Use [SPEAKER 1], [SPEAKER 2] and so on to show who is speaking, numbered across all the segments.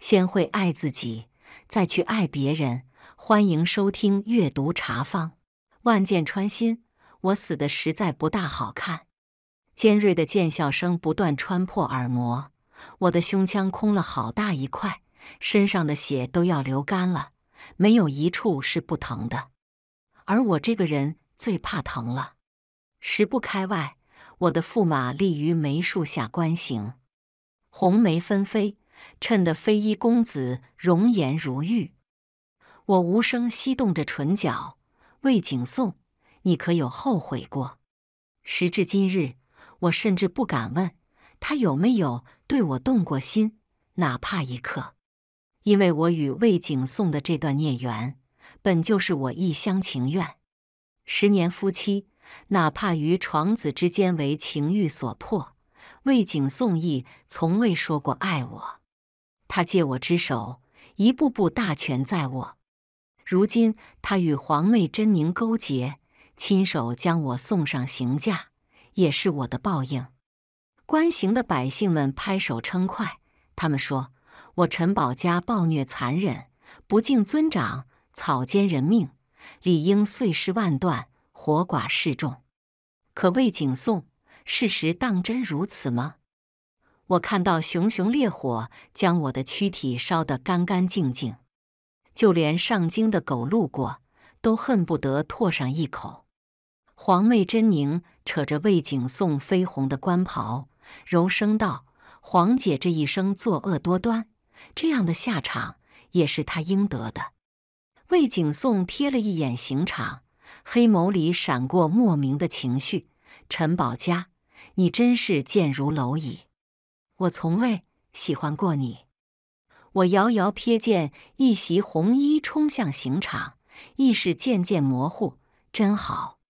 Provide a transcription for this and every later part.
[SPEAKER 1] 先会爱自己，再去爱别人。欢迎收听《阅读茶坊》。万箭穿心，我死的实在不大好看。尖锐的剑啸声不断穿破耳膜，我的胸腔空了好大一块，身上的血都要流干了，没有一处是不疼的。而我这个人最怕疼了。十步开外，我的驸马立于梅树下观行，红梅纷飞。衬得飞一公子容颜如玉，我无声吸动着唇角。魏景颂，你可有后悔过？时至今日，我甚至不敢问他有没有对我动过心，哪怕一刻，因为我与魏景颂的这段孽缘，本就是我一厢情愿。十年夫妻，哪怕于床子之间为情欲所迫，魏景颂亦从未说过爱我。他借我之手，一步步大权在握。如今他与皇妹甄宁勾结，亲手将我送上刑架，也是我的报应。官刑的百姓们拍手称快，他们说我陈宝家暴虐残忍，不敬尊长，草菅人命，理应碎尸万段，活剐示众。可魏景颂，事实当真如此吗？我看到熊熊烈火将我的躯体烧得干干净净，就连上京的狗路过都恨不得唾上一口。皇妹甄宁扯着魏景颂绯红的官袍，柔声道：“皇姐这一生作恶多端，这样的下场也是她应得的。”魏景颂瞥了一眼刑场，黑眸里闪过莫名的情绪。陈宝家，你真是贱如蝼蚁。我从未喜欢过你。我遥遥瞥见一袭红衣冲向刑场，意识渐渐模糊。真好，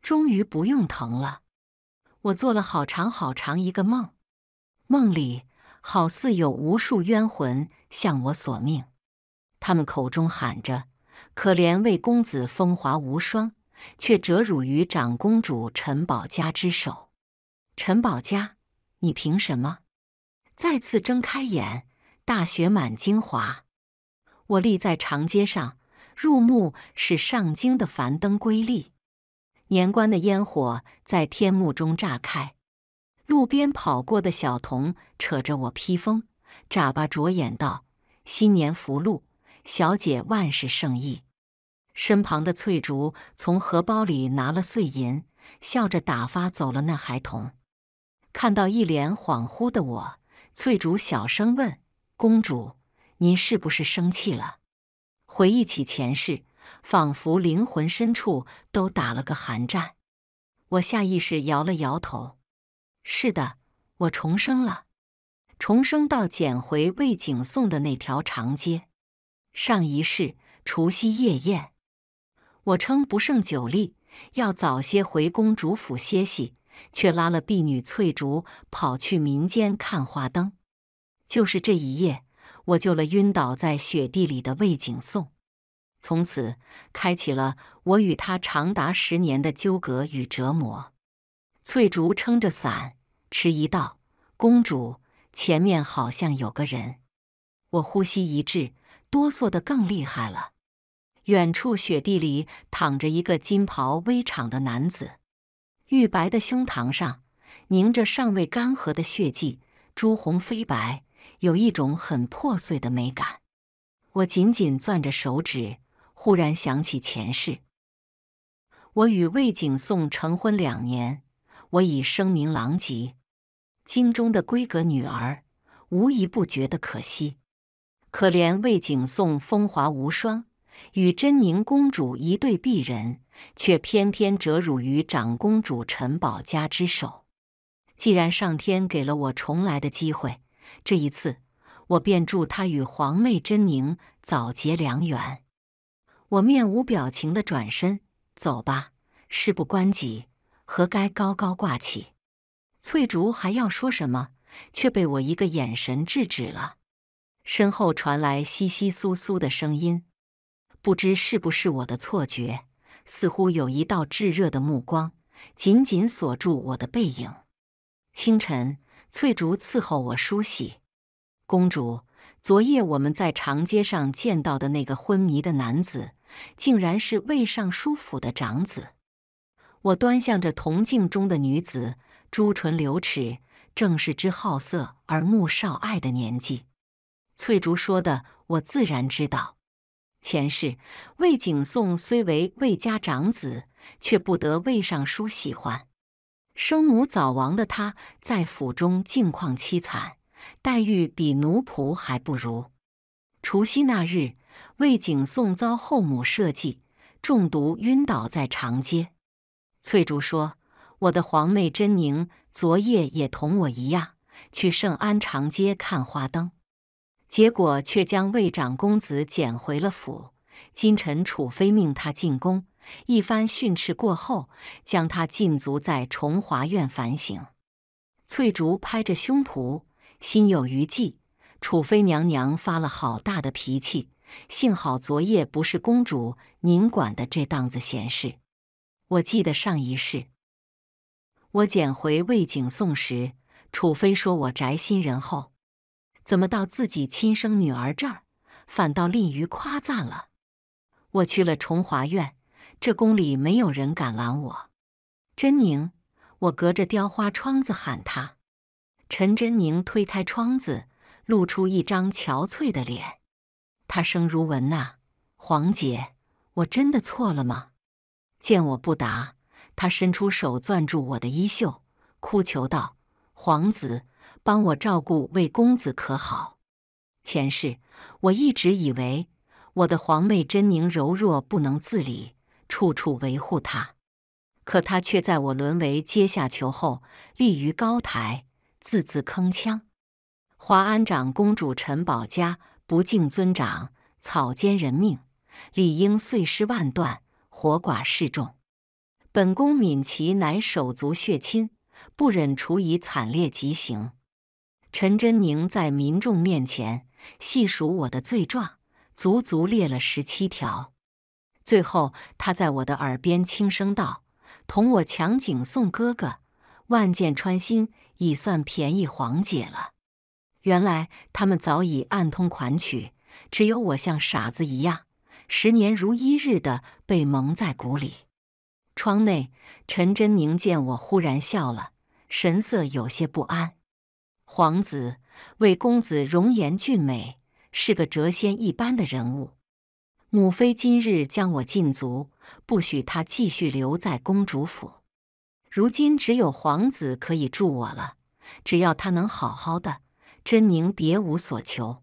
[SPEAKER 1] 终于不用疼了。我做了好长好长一个梦，梦里好似有无数冤魂向我索命，他们口中喊着：“可怜魏公子风华无双，却折辱于长公主陈宝家之手。”陈宝家。你凭什么？再次睁开眼，大雪满京华。我立在长街上，入目是上京的繁灯瑰丽，年关的烟火在天幕中炸开。路边跑过的小童扯着我披风，眨巴着眼道：“新年福禄，小姐万事胜意。”身旁的翠竹从荷包里拿了碎银，笑着打发走了那孩童。看到一脸恍惚的我，翠竹小声问：“公主，您是不是生气了？”回忆起前世，仿佛灵魂深处都打了个寒战。我下意识摇了摇头：“是的，我重生了，重生到捡回魏景颂的那条长街。上一世除夕夜宴，我称不胜酒力，要早些回公主府歇息。”却拉了婢女翠竹跑去民间看花灯。就是这一夜，我救了晕倒在雪地里的魏景颂，从此开启了我与他长达十年的纠葛与折磨。翠竹撑着伞，迟疑道：“公主，前面好像有个人。”我呼吸一滞，哆嗦得更厉害了。远处雪地里躺着一个金袍微敞的男子。玉白的胸膛上凝着尚未干涸的血迹，朱红飞白，有一种很破碎的美感。我紧紧攥着手指，忽然想起前世，我与魏景颂成婚两年，我已声名狼藉，京中的闺阁女儿无一不觉得可惜。可怜魏景颂风华无双。与真宁公主一对璧人，却偏偏折辱于长公主陈宝家之手。既然上天给了我重来的机会，这一次我便祝她与皇妹真宁早结良缘。我面无表情的转身走吧，事不关己，何该高高挂起？翠竹还要说什么，却被我一个眼神制止了。身后传来窸窸窣窣的声音。不知是不是我的错觉，似乎有一道炙热的目光紧紧锁住我的背影。清晨，翠竹伺候我梳洗。公主，昨夜我们在长街上见到的那个昏迷的男子，竟然是魏尚书府的长子。我端向着铜镜中的女子，朱唇柳齿，正是之好色而慕少爱的年纪。翠竹说的，我自然知道。前世，魏景宋虽为魏家长子，却不得魏尚书喜欢。生母早亡的他，在府中境况凄惨，待遇比奴仆还不如。除夕那日，魏景宋遭后母设计中毒，晕倒在长街。翠竹说：“我的皇妹珍宁，昨夜也同我一样，去圣安长街看花灯。”结果却将魏长公子捡回了府。今晨楚妃命他进宫，一番训斥过后，将他禁足在崇华院反省。翠竹拍着胸脯，心有余悸。楚妃娘娘发了好大的脾气，幸好昨夜不是公主您管的这档子闲事。我记得上一世，我捡回魏景颂时，楚妃说我宅心仁厚。怎么到自己亲生女儿这儿，反倒利于夸赞了？我去了崇华院，这宫里没有人敢拦我。珍宁，我隔着雕花窗子喊他。陈珍宁推开窗子，露出一张憔悴的脸。他声如蚊呐：“皇姐，我真的错了吗？”见我不答，他伸出手攥住我的衣袖，哭求道：“皇子。”帮我照顾魏公子可好？前世我一直以为我的皇妹珍宁柔弱不能自理，处处维护她，可她却在我沦为阶下囚后立于高台，字字铿锵。华安长公主陈宝家不敬尊长，草菅人命，理应碎尸万段，活剐示众。本宫敏齐乃手足血亲，不忍处以惨烈极刑。陈真宁在民众面前细数我的罪状，足足列了十七条。最后，他在我的耳边轻声道：“同我强景送哥哥，万箭穿心，已算便宜黄姐了。”原来他们早已暗通款曲，只有我像傻子一样，十年如一日的被蒙在鼓里。窗内，陈真宁见我忽然笑了，神色有些不安。皇子为公子容颜俊美，是个谪仙一般的人物。母妃今日将我禁足，不许他继续留在公主府。如今只有皇子可以助我了，只要他能好好的，珍宁别无所求。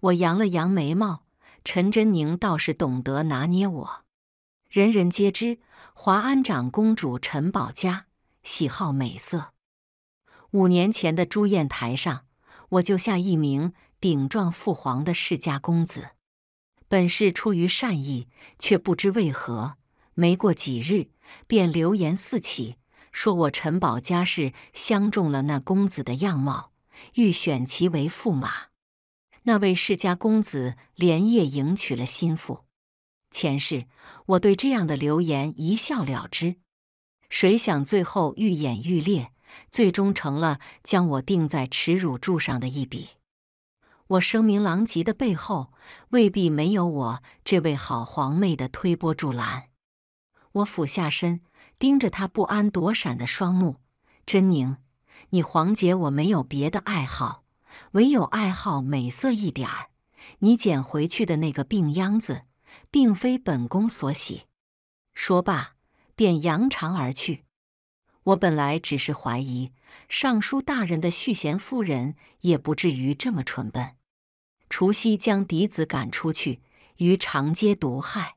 [SPEAKER 1] 我扬了扬眉毛，陈真宁倒是懂得拿捏我。人人皆知，华安长公主陈宝嘉喜好美色。五年前的朱砚台上，我救下一名顶撞父皇的世家公子。本是出于善意，却不知为何，没过几日便流言四起，说我陈宝家世相中了那公子的样貌，欲选其为驸马。那位世家公子连夜迎娶了心腹。前世我对这样的流言一笑了之，谁想最后愈演愈烈。最终成了将我钉在耻辱柱上的一笔。我声名狼藉的背后，未必没有我这位好皇妹的推波助澜。我俯下身，盯着她不安躲闪的双目。真宁，你皇姐我没有别的爱好，唯有爱好美色一点儿。你捡回去的那个病秧子，并非本宫所喜。说罢，便扬长而去。我本来只是怀疑尚书大人的续弦夫人也不至于这么蠢笨，除夕将嫡子赶出去于长街毒害，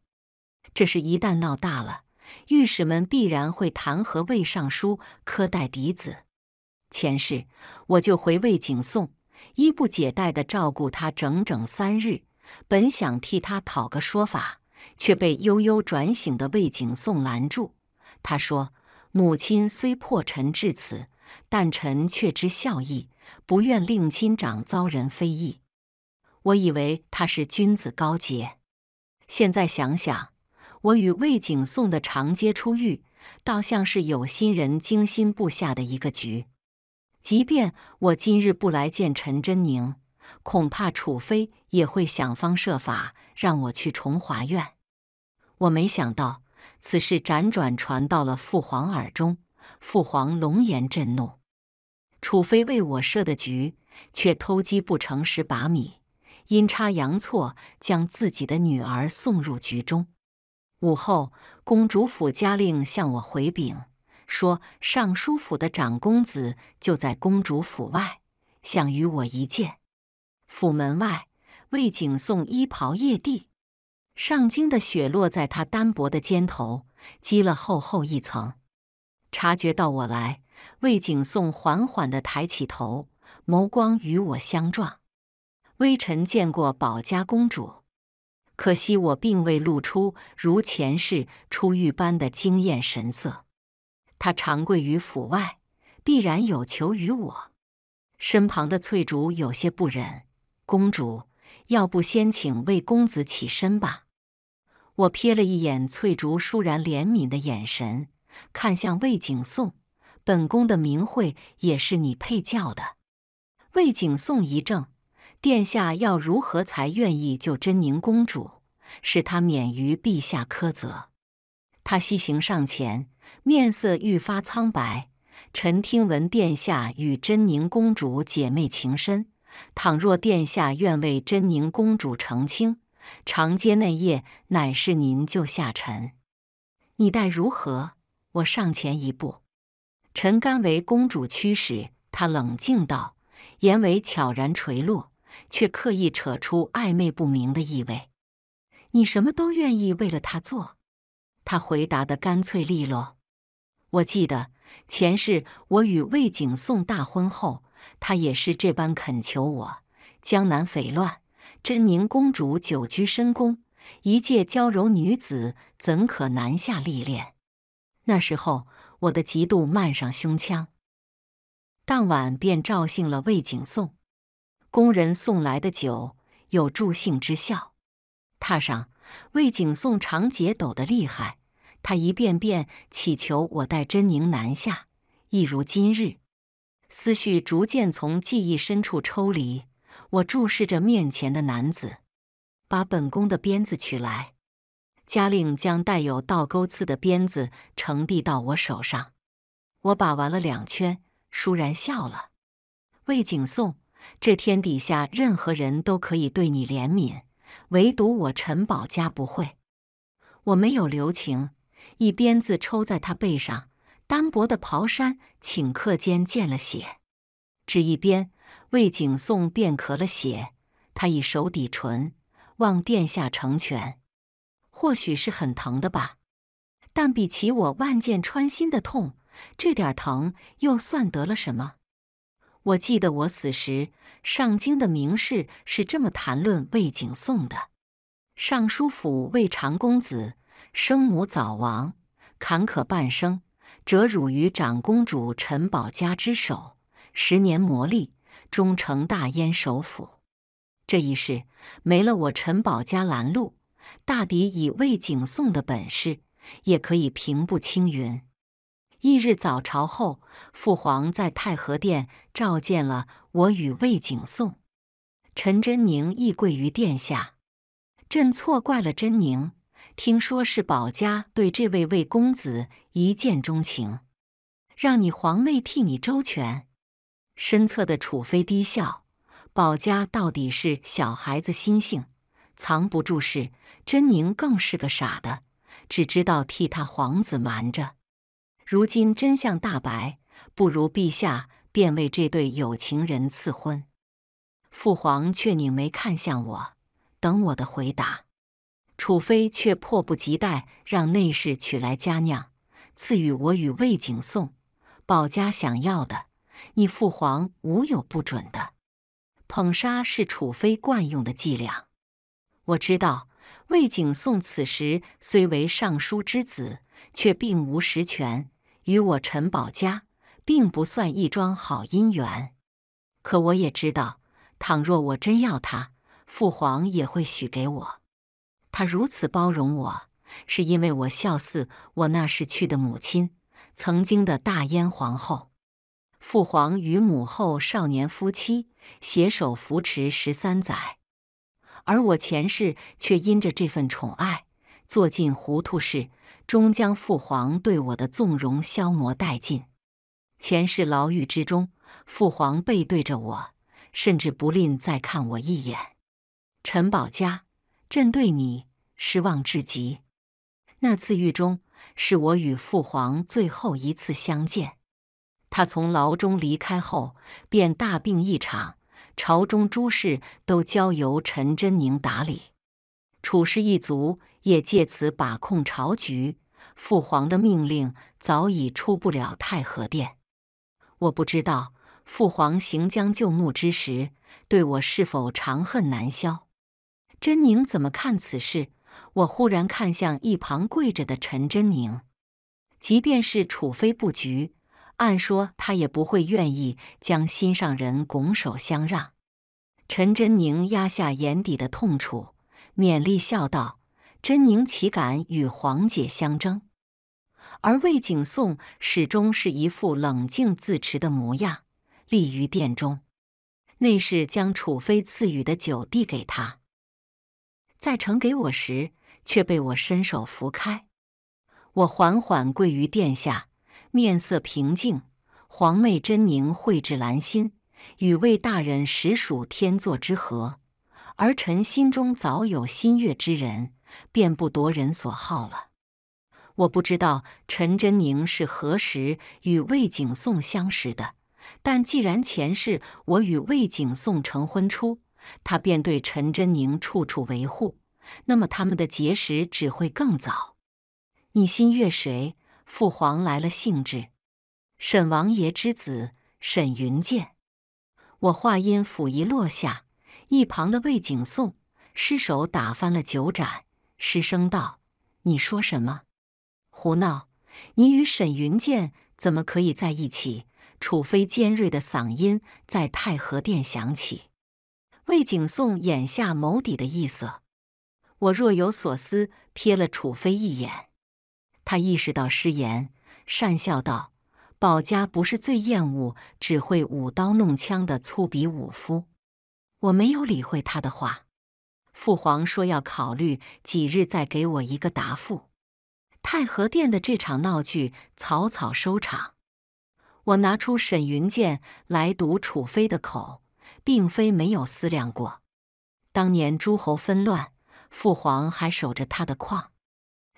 [SPEAKER 1] 这事一旦闹大了，御史们必然会弹劾魏尚书苛待嫡子。前世我就回魏景颂，衣不解带的照顾他整整三日，本想替他讨个说法，却被悠悠转醒的魏景颂拦住。他说。母亲虽破臣至此，但臣却知孝义，不愿令亲长遭人非议。我以为他是君子高洁，现在想想，我与魏景宋的长街初遇，倒像是有心人精心布下的一个局。即便我今日不来见陈贞宁，恐怕楚妃也会想方设法让我去崇华院。我没想到。此事辗转传到了父皇耳中，父皇龙颜震怒。楚妃为我设的局，却偷鸡不成蚀把米，阴差阳错将自己的女儿送入局中。午后，公主府家令向我回禀说，尚书府的长公子就在公主府外，想与我一见。府门外，魏景送衣袍夜地。上京的雪落在他单薄的肩头，积了厚厚一层。察觉到我来，魏景颂缓缓地抬起头，眸光与我相撞。微臣见过宝家公主，可惜我并未露出如前世出遇般的惊艳神色。他长跪于府外，必然有求于我。身旁的翠竹有些不忍，公主，要不先请魏公子起身吧。我瞥了一眼翠竹，舒然怜悯的眼神，看向魏景颂。本宫的名讳也是你配叫的。魏景颂一怔：“殿下要如何才愿意救真宁公主，使她免于陛下苛责？”他西行上前，面色愈发苍白。臣听闻殿下与真宁公主姐妹情深，倘若殿下愿为真宁公主澄清。长街那夜，乃是您救下臣。你待如何？我上前一步，臣甘为公主驱使。他冷静道，眼尾悄然垂落，却刻意扯出暧昧不明的意味。你什么都愿意为了他做？他回答的干脆利落。我记得前世我与魏景宋大婚后，他也是这般恳求我。江南匪乱。真宁公主久居深宫，一介娇柔女子怎可南下历练？那时候，我的嫉妒漫上胸腔，当晚便召幸了魏景颂。宫人送来的酒有助兴之效。榻上，魏景颂长睫抖得厉害，他一遍遍祈求我带真宁南下。一如今日，思绪逐渐从记忆深处抽离。我注视着面前的男子，把本宫的鞭子取来。嘉令将带有倒钩刺的鞭子呈递到我手上，我把玩了两圈，倏然笑了。魏景颂，这天底下任何人都可以对你怜悯，唯独我陈宝家不会。我没有留情，一鞭子抽在他背上，单薄的袍衫顷刻间溅了血。只一鞭。魏景颂便咳了血，他以手抵唇，望殿下成全。或许是很疼的吧，但比起我万箭穿心的痛，这点疼又算得了什么？我记得我死时，上京的名士是这么谈论魏景颂的：尚书府魏长公子，生母早亡，坎坷半生，折辱于长公主陈宝家之手，十年磨砺。终成大燕首府。这一世没了我陈宝家拦路，大抵以魏景宋的本事也可以平步青云。翌日早朝后，父皇在太和殿召见了我与魏景宋，陈贞宁亦跪于殿下。朕错怪了真宁，听说是宝家对这位魏公子一见钟情，让你皇位替你周全。身侧的楚妃低笑：“保家到底是小孩子心性，藏不住事。珍宁更是个傻的，只知道替他皇子瞒着。如今真相大白，不如陛下便为这对有情人赐婚。”父皇却拧眉看向我，等我的回答。楚妃却迫不及待让内侍取来佳酿，赐予我与魏景颂。保家想要的。你父皇无有不准的，捧杀是楚妃惯用的伎俩。我知道魏景宋此时虽为尚书之子，却并无实权，与我陈宝家并不算一桩好姻缘。可我也知道，倘若我真要他，父皇也会许给我。他如此包容我，是因为我孝似我那逝去的母亲，曾经的大燕皇后。父皇与母后少年夫妻，携手扶持十三载，而我前世却因着这份宠爱，做尽糊涂事，终将父皇对我的纵容消磨殆尽。前世牢狱之中，父皇背对着我，甚至不吝再看我一眼。陈宝家，朕对你失望至极。那次狱中，是我与父皇最后一次相见。他从牢中离开后，便大病一场，朝中诸事都交由陈真宁打理，楚氏一族也借此把控朝局，父皇的命令早已出不了太和殿。我不知道父皇行将就木之时，对我是否长恨难消？真宁怎么看此事？我忽然看向一旁跪着的陈真宁，即便是楚妃布局。按说他也不会愿意将心上人拱手相让。陈贞宁压下眼底的痛楚，勉力笑道：“贞宁岂敢与皇姐相争。”而魏景颂始终是一副冷静自持的模样，立于殿中。内侍将楚妃赐予的酒递给他，在呈给我时，却被我伸手拂开。我缓缓跪于殿下。面色平静，皇妹真宁蕙质兰心，与魏大人实属天作之合。而臣心中早有心悦之人，便不夺人所好了。我不知道陈真宁是何时与魏景宋相识的，但既然前世我与魏景宋成婚初，他便对陈真宁处处维护，那么他们的结识只会更早。你心悦谁？父皇来了兴致，沈王爷之子沈云剑。我话音甫一落下，一旁的魏景颂失手打翻了酒盏，失声道：“你说什么？胡闹！你与沈云剑怎么可以在一起？”楚妃尖锐的嗓音在太和殿响起。魏景颂眼下眸底的意色，我若有所思，瞥了楚妃一眼。他意识到失言，讪笑道：“保家不是最厌恶只会舞刀弄枪的粗鄙武夫。”我没有理会他的话。父皇说要考虑几日，再给我一个答复。太和殿的这场闹剧草草收场。我拿出沈云剑来堵楚妃的口，并非没有思量过。当年诸侯纷乱，父皇还守着他的矿。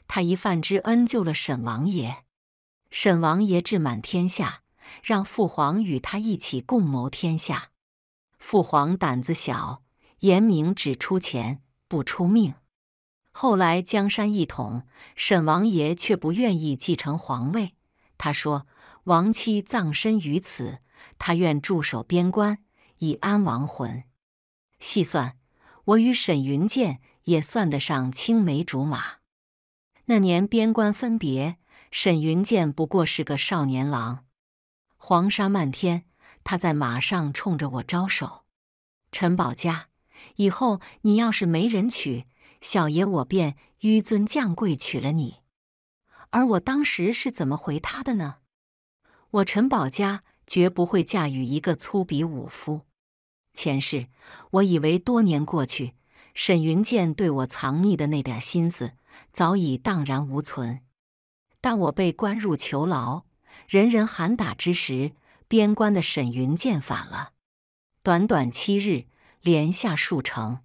[SPEAKER 1] 他一饭之恩救了沈王爷，沈王爷治满天下，让父皇与他一起共谋天下。父皇胆子小，严明只出钱不出命。后来江山一统，沈王爷却不愿意继承皇位。他说：“亡妻葬身于此，他愿驻守边关以安亡魂。”细算，我与沈云剑也算得上青梅竹马。那年边关分别，沈云剑不过是个少年郎，黄沙漫天，他在马上冲着我招手：“陈宝家，以后你要是没人娶，小爷我便纡尊降贵娶了你。”而我当时是怎么回他的呢？我陈宝家绝不会嫁与一个粗鄙武夫。前世我以为多年过去，沈云剑对我藏匿的那点心思。早已荡然无存。但我被关入囚牢，人人喊打之时，边关的沈云剑反了。短短七日，连下数城。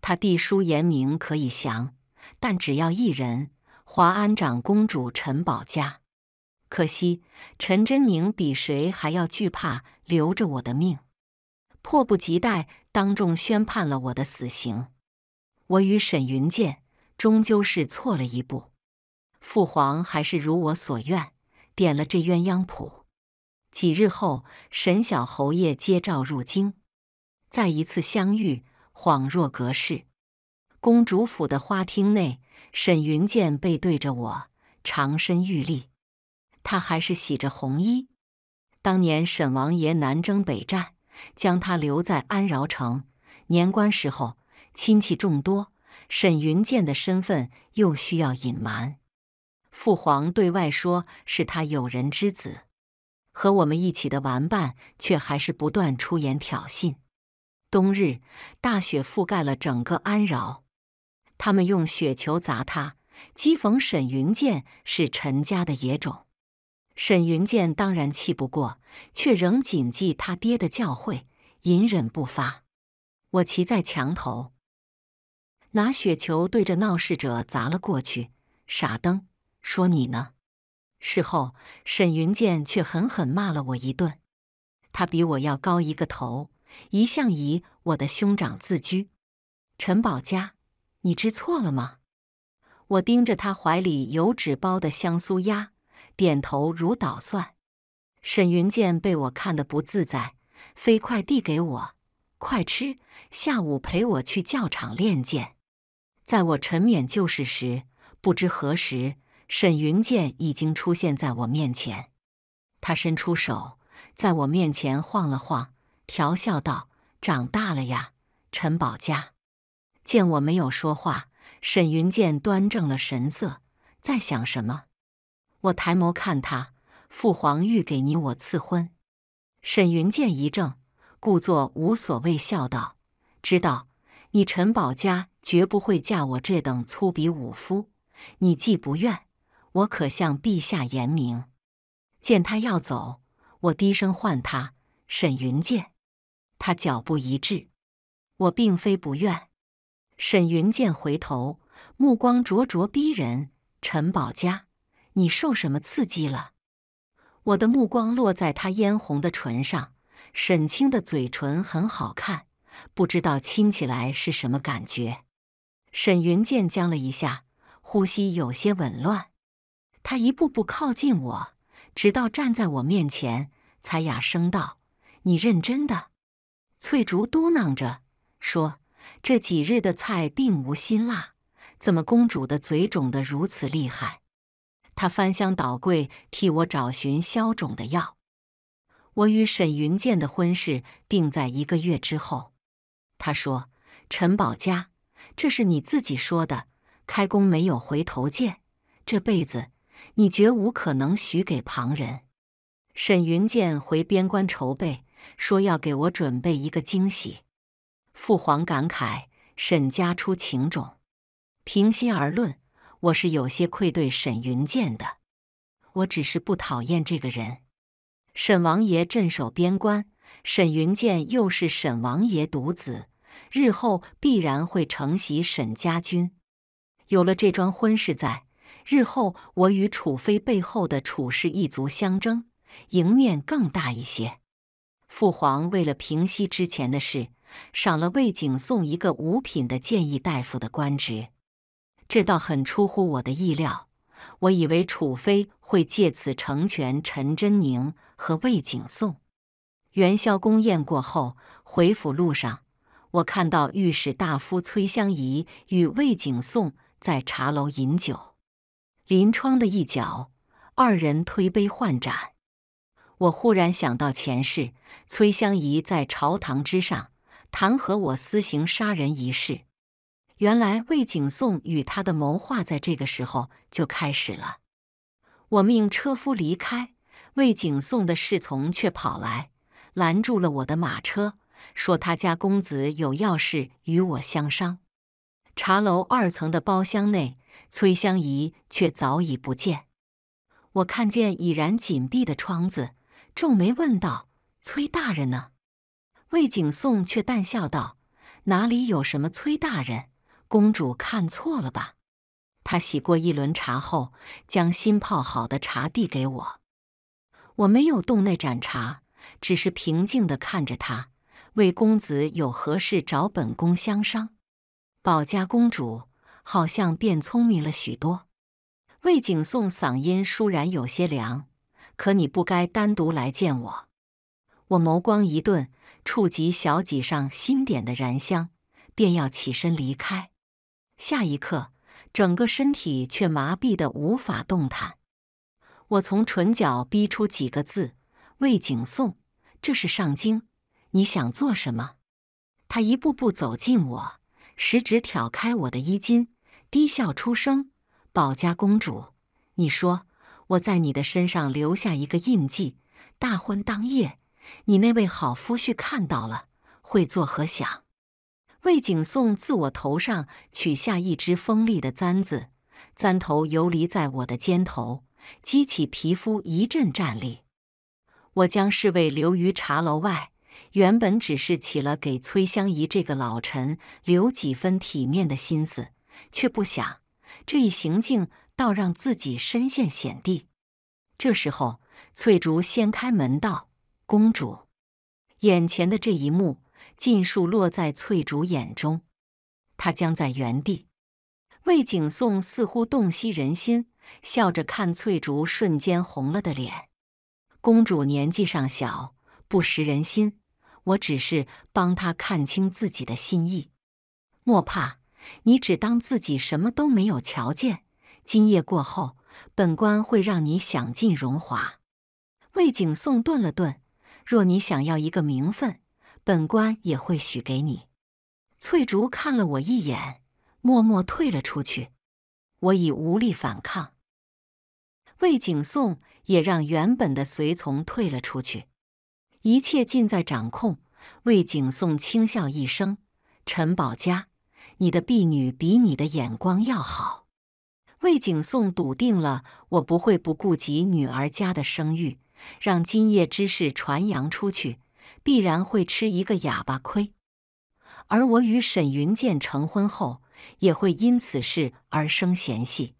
[SPEAKER 1] 他弟书严明可以降，但只要一人——华安长公主陈宝家。可惜陈真宁比谁还要惧怕，留着我的命，迫不及待当众宣判了我的死刑。我与沈云剑。终究是错了一步，父皇还是如我所愿，点了这鸳鸯谱。几日后，沈小侯爷接诏入京，再一次相遇，恍若隔世。公主府的花厅内，沈云剑背对着我，长身玉立，他还是洗着红衣。当年沈王爷南征北战，将他留在安饶城，年关时候亲戚众多。沈云剑的身份又需要隐瞒，父皇对外说是他友人之子，和我们一起的玩伴却还是不断出言挑衅。冬日大雪覆盖了整个安饶，他们用雪球砸他，讥讽沈云剑是陈家的野种。沈云剑当然气不过，却仍谨记他爹的教诲，隐忍不发。我骑在墙头。拿雪球对着闹事者砸了过去。傻登，说你呢？事后，沈云剑却狠狠骂了我一顿。他比我要高一个头，一向以我的兄长自居。陈宝家，你知错了吗？我盯着他怀里油纸包的香酥鸭，点头如捣蒜。沈云剑被我看得不自在，飞快递给我，快吃。下午陪我去教场练剑。在我沉湎旧事时，不知何时，沈云剑已经出现在我面前。他伸出手，在我面前晃了晃，调笑道：“长大了呀，陈宝家。”见我没有说话，沈云剑端正了神色，在想什么？我抬眸看他，父皇欲给你我赐婚。沈云剑一怔，故作无所谓，笑道：“知道。”你陈宝家绝不会嫁我这等粗鄙武夫。你既不愿，我可向陛下言明。见他要走，我低声唤他：“沈云剑。”他脚步一滞。我并非不愿。沈云剑回头，目光灼灼逼人。陈宝家，你受什么刺激了？我的目光落在他嫣红的唇上。沈清的嘴唇很好看。不知道亲起来是什么感觉，沈云剑僵了一下，呼吸有些紊乱。他一步步靠近我，直到站在我面前，才哑声道：“你认真的？”翠竹嘟囔着说：“这几日的菜并无辛辣，怎么公主的嘴肿得如此厉害？”他翻箱倒柜替我找寻消肿的药。我与沈云剑的婚事定在一个月之后。他说：“陈宝家，这是你自己说的，开弓没有回头箭，这辈子你绝无可能许给旁人。”沈云剑回边关筹备，说要给我准备一个惊喜。父皇感慨：“沈家出情种。”平心而论，我是有些愧对沈云剑的。我只是不讨厌这个人。沈王爷镇守边关。沈云剑又是沈王爷独子，日后必然会承袭沈家军。有了这桩婚事在，日后我与楚妃背后的楚氏一族相争，赢面更大一些。父皇为了平息之前的事，赏了魏景送一个五品的建议大夫的官职，这倒很出乎我的意料。我以为楚妃会借此成全陈真宁和魏景颂，元宵宫宴过后，回府路上，我看到御史大夫崔香宜与魏景颂在茶楼饮酒。临窗的一角，二人推杯换盏。我忽然想到前世，崔香宜在朝堂之上弹劾我私行杀人一事。原来魏景颂与他的谋划在这个时候就开始了。我命车夫离开，魏景颂的侍从却跑来。拦住了我的马车，说他家公子有要事与我相商。茶楼二层的包厢内，崔香宜却早已不见。我看见已然紧闭的窗子，皱眉问道：“崔大人呢？”魏景宋却淡笑道：“哪里有什么崔大人？公主看错了吧？”他洗过一轮茶后，将新泡好的茶递给我。我没有动那盏茶。只是平静地看着他，魏公子有何事找本宫相商？保家公主好像变聪明了许多。魏景颂嗓音倏然有些凉，可你不该单独来见我。我眸光一顿，触及小几上新点的燃香，便要起身离开。下一刻，整个身体却麻痹得无法动弹。我从唇角逼出几个字：“魏景颂。”这是上京，你想做什么？他一步步走近我，食指挑开我的衣襟，低笑出声：“保家公主，你说我在你的身上留下一个印记，大婚当夜，你那位好夫婿看到了，会作何想？”魏景颂自我头上取下一只锋利的簪子，簪头游离在我的肩头，激起皮肤一阵战栗。我将侍卫留于茶楼外，原本只是起了给崔香怡这个老臣留几分体面的心思，却不想这一行径倒让自己身陷险地。这时候，翠竹掀开门道：“公主，眼前的这一幕尽数落在翠竹眼中，她僵在原地。魏景颂似乎洞悉人心，笑着看翠竹瞬间红了的脸。”公主年纪尚小，不识人心。我只是帮她看清自己的心意，莫怕，你只当自己什么都没有瞧见。今夜过后，本官会让你享尽荣华。魏景颂顿了顿，若你想要一个名分，本官也会许给你。翠竹看了我一眼，默默退了出去。我已无力反抗。魏景颂也让原本的随从退了出去，一切尽在掌控。魏景颂轻笑一声：“陈宝家，你的婢女比你的眼光要好。”魏景颂笃定了：“我不会不顾及女儿家的声誉，让今夜之事传扬出去，必然会吃一个哑巴亏。而我与沈云剑成婚后，也会因此事而生嫌隙。”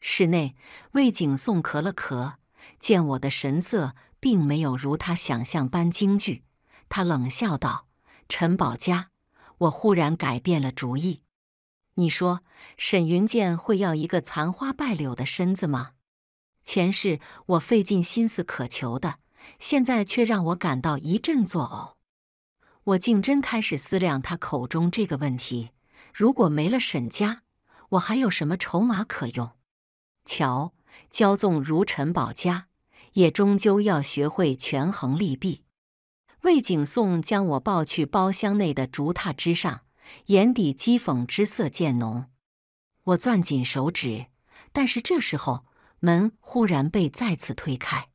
[SPEAKER 1] 室内，魏景颂咳了咳。见我的神色并没有如他想象般惊惧，他冷笑道：“陈宝家，我忽然改变了主意。你说沈云剑会要一个残花败柳的身子吗？前世我费尽心思渴求的，现在却让我感到一阵作呕。我竟真开始思量他口中这个问题：如果没了沈家，我还有什么筹码可用？瞧，骄纵如陈宝家。”也终究要学会权衡利弊。魏景颂将我抱去包厢内的竹榻之上，眼底讥讽之色渐浓。我攥紧手指，但是这时候门忽然被再次推开，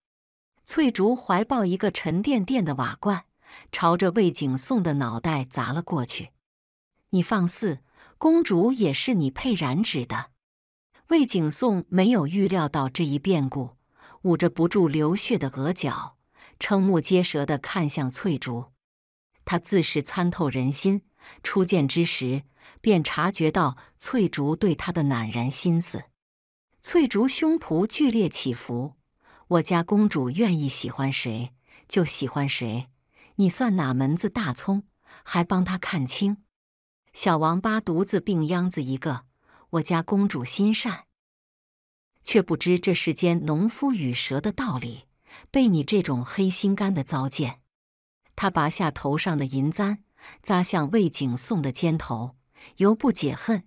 [SPEAKER 1] 翠竹怀抱一个沉甸甸的瓦罐，朝着魏景颂的脑袋砸了过去。你放肆！公主也是你配染指的。魏景颂没有预料到这一变故。捂着不住流血的额角，瞠目结舌地看向翠竹。他自是参透人心，初见之时便察觉到翠竹对他的赧然心思。翠竹胸脯剧烈起伏。我家公主愿意喜欢谁就喜欢谁，你算哪门子大葱？还帮他看清？小王八犊子，病秧子一个！我家公主心善。却不知这世间农夫与蛇的道理，被你这种黑心肝的糟践。他拔下头上的银簪，扎向魏景宋的肩头，犹不解恨，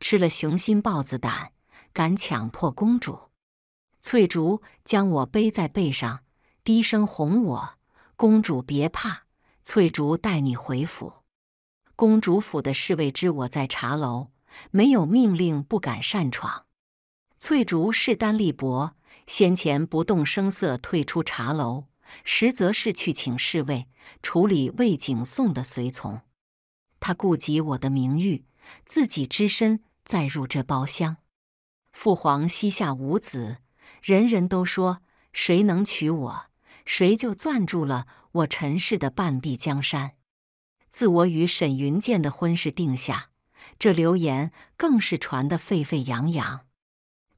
[SPEAKER 1] 吃了雄心豹子胆，敢强迫公主。翠竹将我背在背上，低声哄我：“公主别怕，翠竹带你回府。”公主府的侍卫知我在茶楼，没有命令不敢擅闯。翠竹势单力薄，先前不动声色退出茶楼，实则是去请侍卫处理魏景宋的随从。他顾及我的名誉，自己只身再入这包厢。父皇膝下无子，人人都说谁能娶我，谁就攥住了我陈氏的半壁江山。自我与沈云剑的婚事定下，这流言更是传得沸沸扬扬。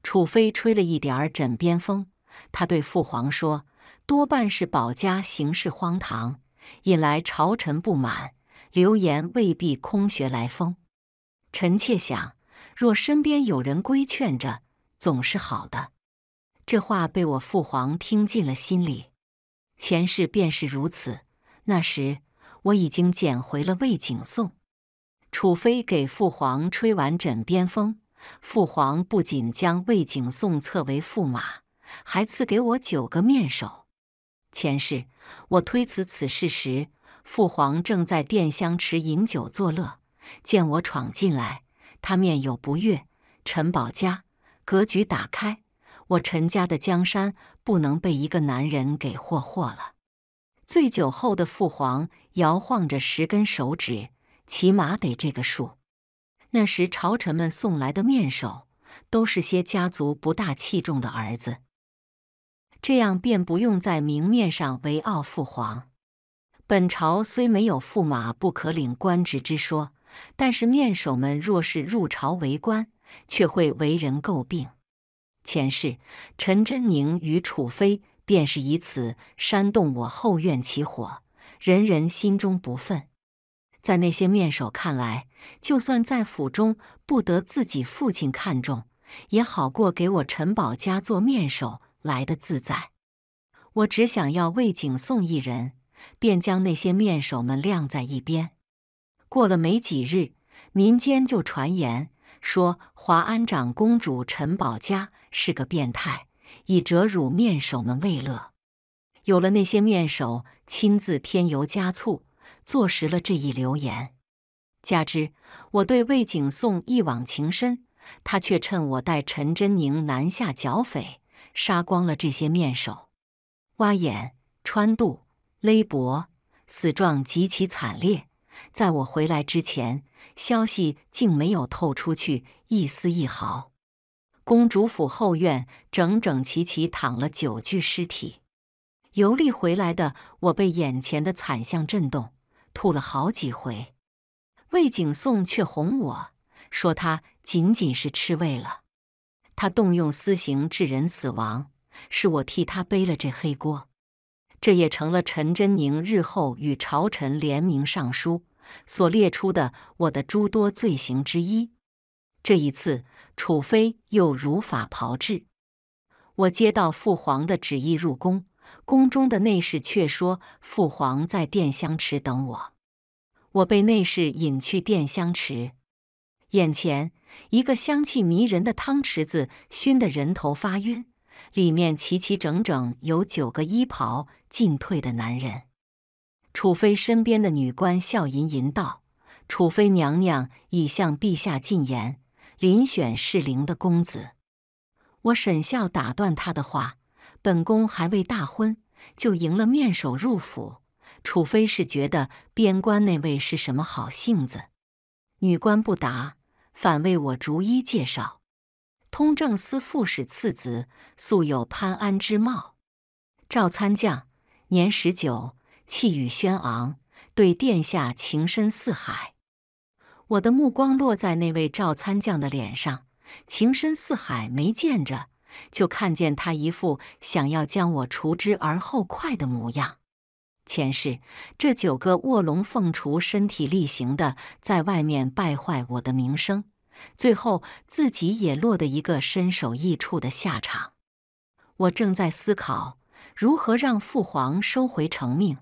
[SPEAKER 1] 楚妃吹了一点儿枕边风，他对父皇说：“多半是保家行事荒唐，引来朝臣不满，流言未必空穴来风。臣妾想，若身边有人规劝着，总是好的。”这话被我父皇听进了心里。前世便是如此，那时我已经捡回了魏景颂。楚妃给父皇吹完枕边风。父皇不仅将魏景送册为驸马，还赐给我九个面首。前世我推辞此事时，父皇正在殿香池饮酒作乐，见我闯进来，他面有不悦。陈宝家格局打开，我陈家的江山不能被一个男人给霍霍了。醉酒后的父皇摇晃着十根手指，起码得这个数。那时，朝臣们送来的面首，都是些家族不大器重的儿子，这样便不用在明面上为傲父皇。本朝虽没有驸马不可领官职之说，但是面首们若是入朝为官，却会为人诟病。前世陈真宁与楚妃便是以此煽动我后院起火，人人心中不忿。在那些面首看来，就算在府中不得自己父亲看重，也好过给我陈宝家做面首来的自在。我只想要魏景颂一人，便将那些面首们晾在一边。过了没几日，民间就传言说华安长公主陈宝家是个变态，以折辱面首们为乐。有了那些面首亲自添油加醋。坐实了这一流言，加之我对魏景颂一往情深，他却趁我带陈真宁南下剿匪，杀光了这些面首、挖眼、穿肚、勒脖，死状极其惨烈。在我回来之前，消息竟没有透出去一丝一毫。公主府后院整整齐齐躺了九具尸体。游历回来的我被眼前的惨象震动。吐了好几回，魏景宋却哄我说他仅仅是吃味了。他动用私刑致人死亡，是我替他背了这黑锅。这也成了陈贞宁日后与朝臣联名上书所列出的我的诸多罪行之一。这一次，楚妃又如法炮制。我接到父皇的旨意，入宫。宫中的内侍却说：“父皇在殿香池等我。”我被内侍引去殿香池，眼前一个香气迷人的汤池子熏得人头发晕，里面齐齐整整有九个衣袍进退的男人。楚妃身边的女官笑吟吟道：“楚妃娘娘已向陛下进言，遴选适龄的公子。”我沈笑打断她的话。本宫还未大婚，就迎了面首入府，除非是觉得边关那位是什么好性子。女官不答，反为我逐一介绍：通政司副使次子，素有潘安之貌；赵参将，年十九，气宇轩昂，对殿下情深似海。我的目光落在那位赵参将的脸上，情深似海没见着。就看见他一副想要将我除之而后快的模样。前世这九个卧龙凤雏身体力行的在外面败坏我的名声，最后自己也落得一个身首异处的下场。我正在思考如何让父皇收回成命，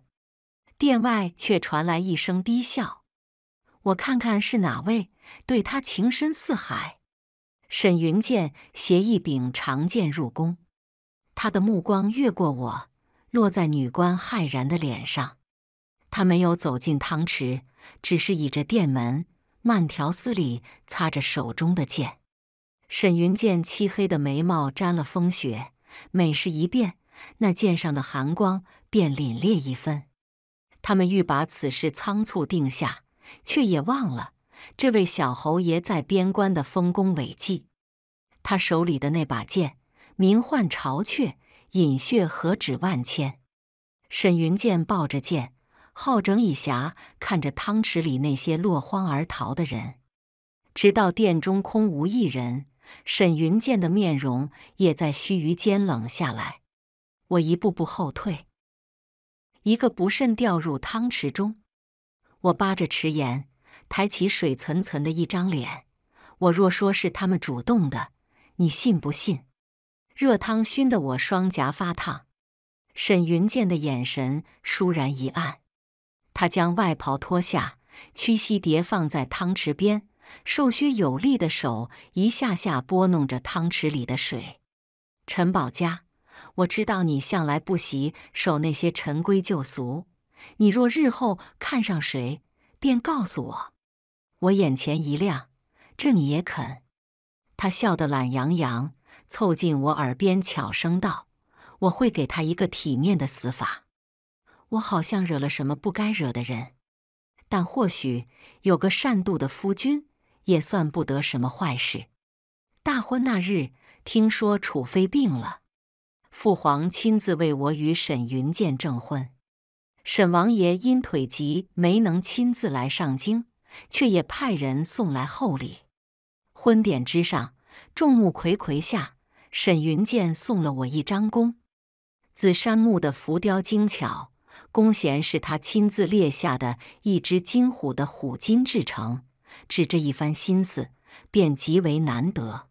[SPEAKER 1] 殿外却传来一声低笑。我看看是哪位，对他情深似海。沈云剑携一柄长剑入宫，他的目光越过我，落在女官骇然的脸上。他没有走进汤池，只是倚着殿门，慢条斯理擦着手中的剑。沈云剑漆黑的眉毛沾了风雪，每是一遍，那剑上的寒光便凛冽一分。他们欲把此事仓促定下，却也忘了。这位小侯爷在边关的丰功伟绩，他手里的那把剑名唤“巢雀”，饮血何止万千。沈云剑抱着剑，好整以暇看着汤池里那些落荒而逃的人，直到殿中空无一人。沈云剑的面容也在须臾间冷下来。我一步步后退，一个不慎掉入汤池中，我扒着池沿。抬起水涔涔的一张脸，我若说是他们主动的，你信不信？热汤熏得我双颊发烫。沈云剑的眼神倏然一暗，他将外袍脱下，屈膝叠放在汤池边，瘦削有力的手一下下拨弄着汤池里的水。陈宝家，我知道你向来不喜守那些陈规旧俗，你若日后看上谁，便告诉我。我眼前一亮，这你也肯？他笑得懒洋洋，凑近我耳边悄声道：“我会给他一个体面的死法。”我好像惹了什么不该惹的人，但或许有个善妒的夫君也算不得什么坏事。大婚那日，听说楚妃病了，父皇亲自为我与沈云剑证婚。沈王爷因腿疾没能亲自来上京。却也派人送来厚礼。婚典之上，众目睽睽下，沈云剑送了我一张弓，紫杉木的浮雕精巧，弓弦是他亲自猎下的一只金虎的虎筋制成，只这一番心思，便极为难得。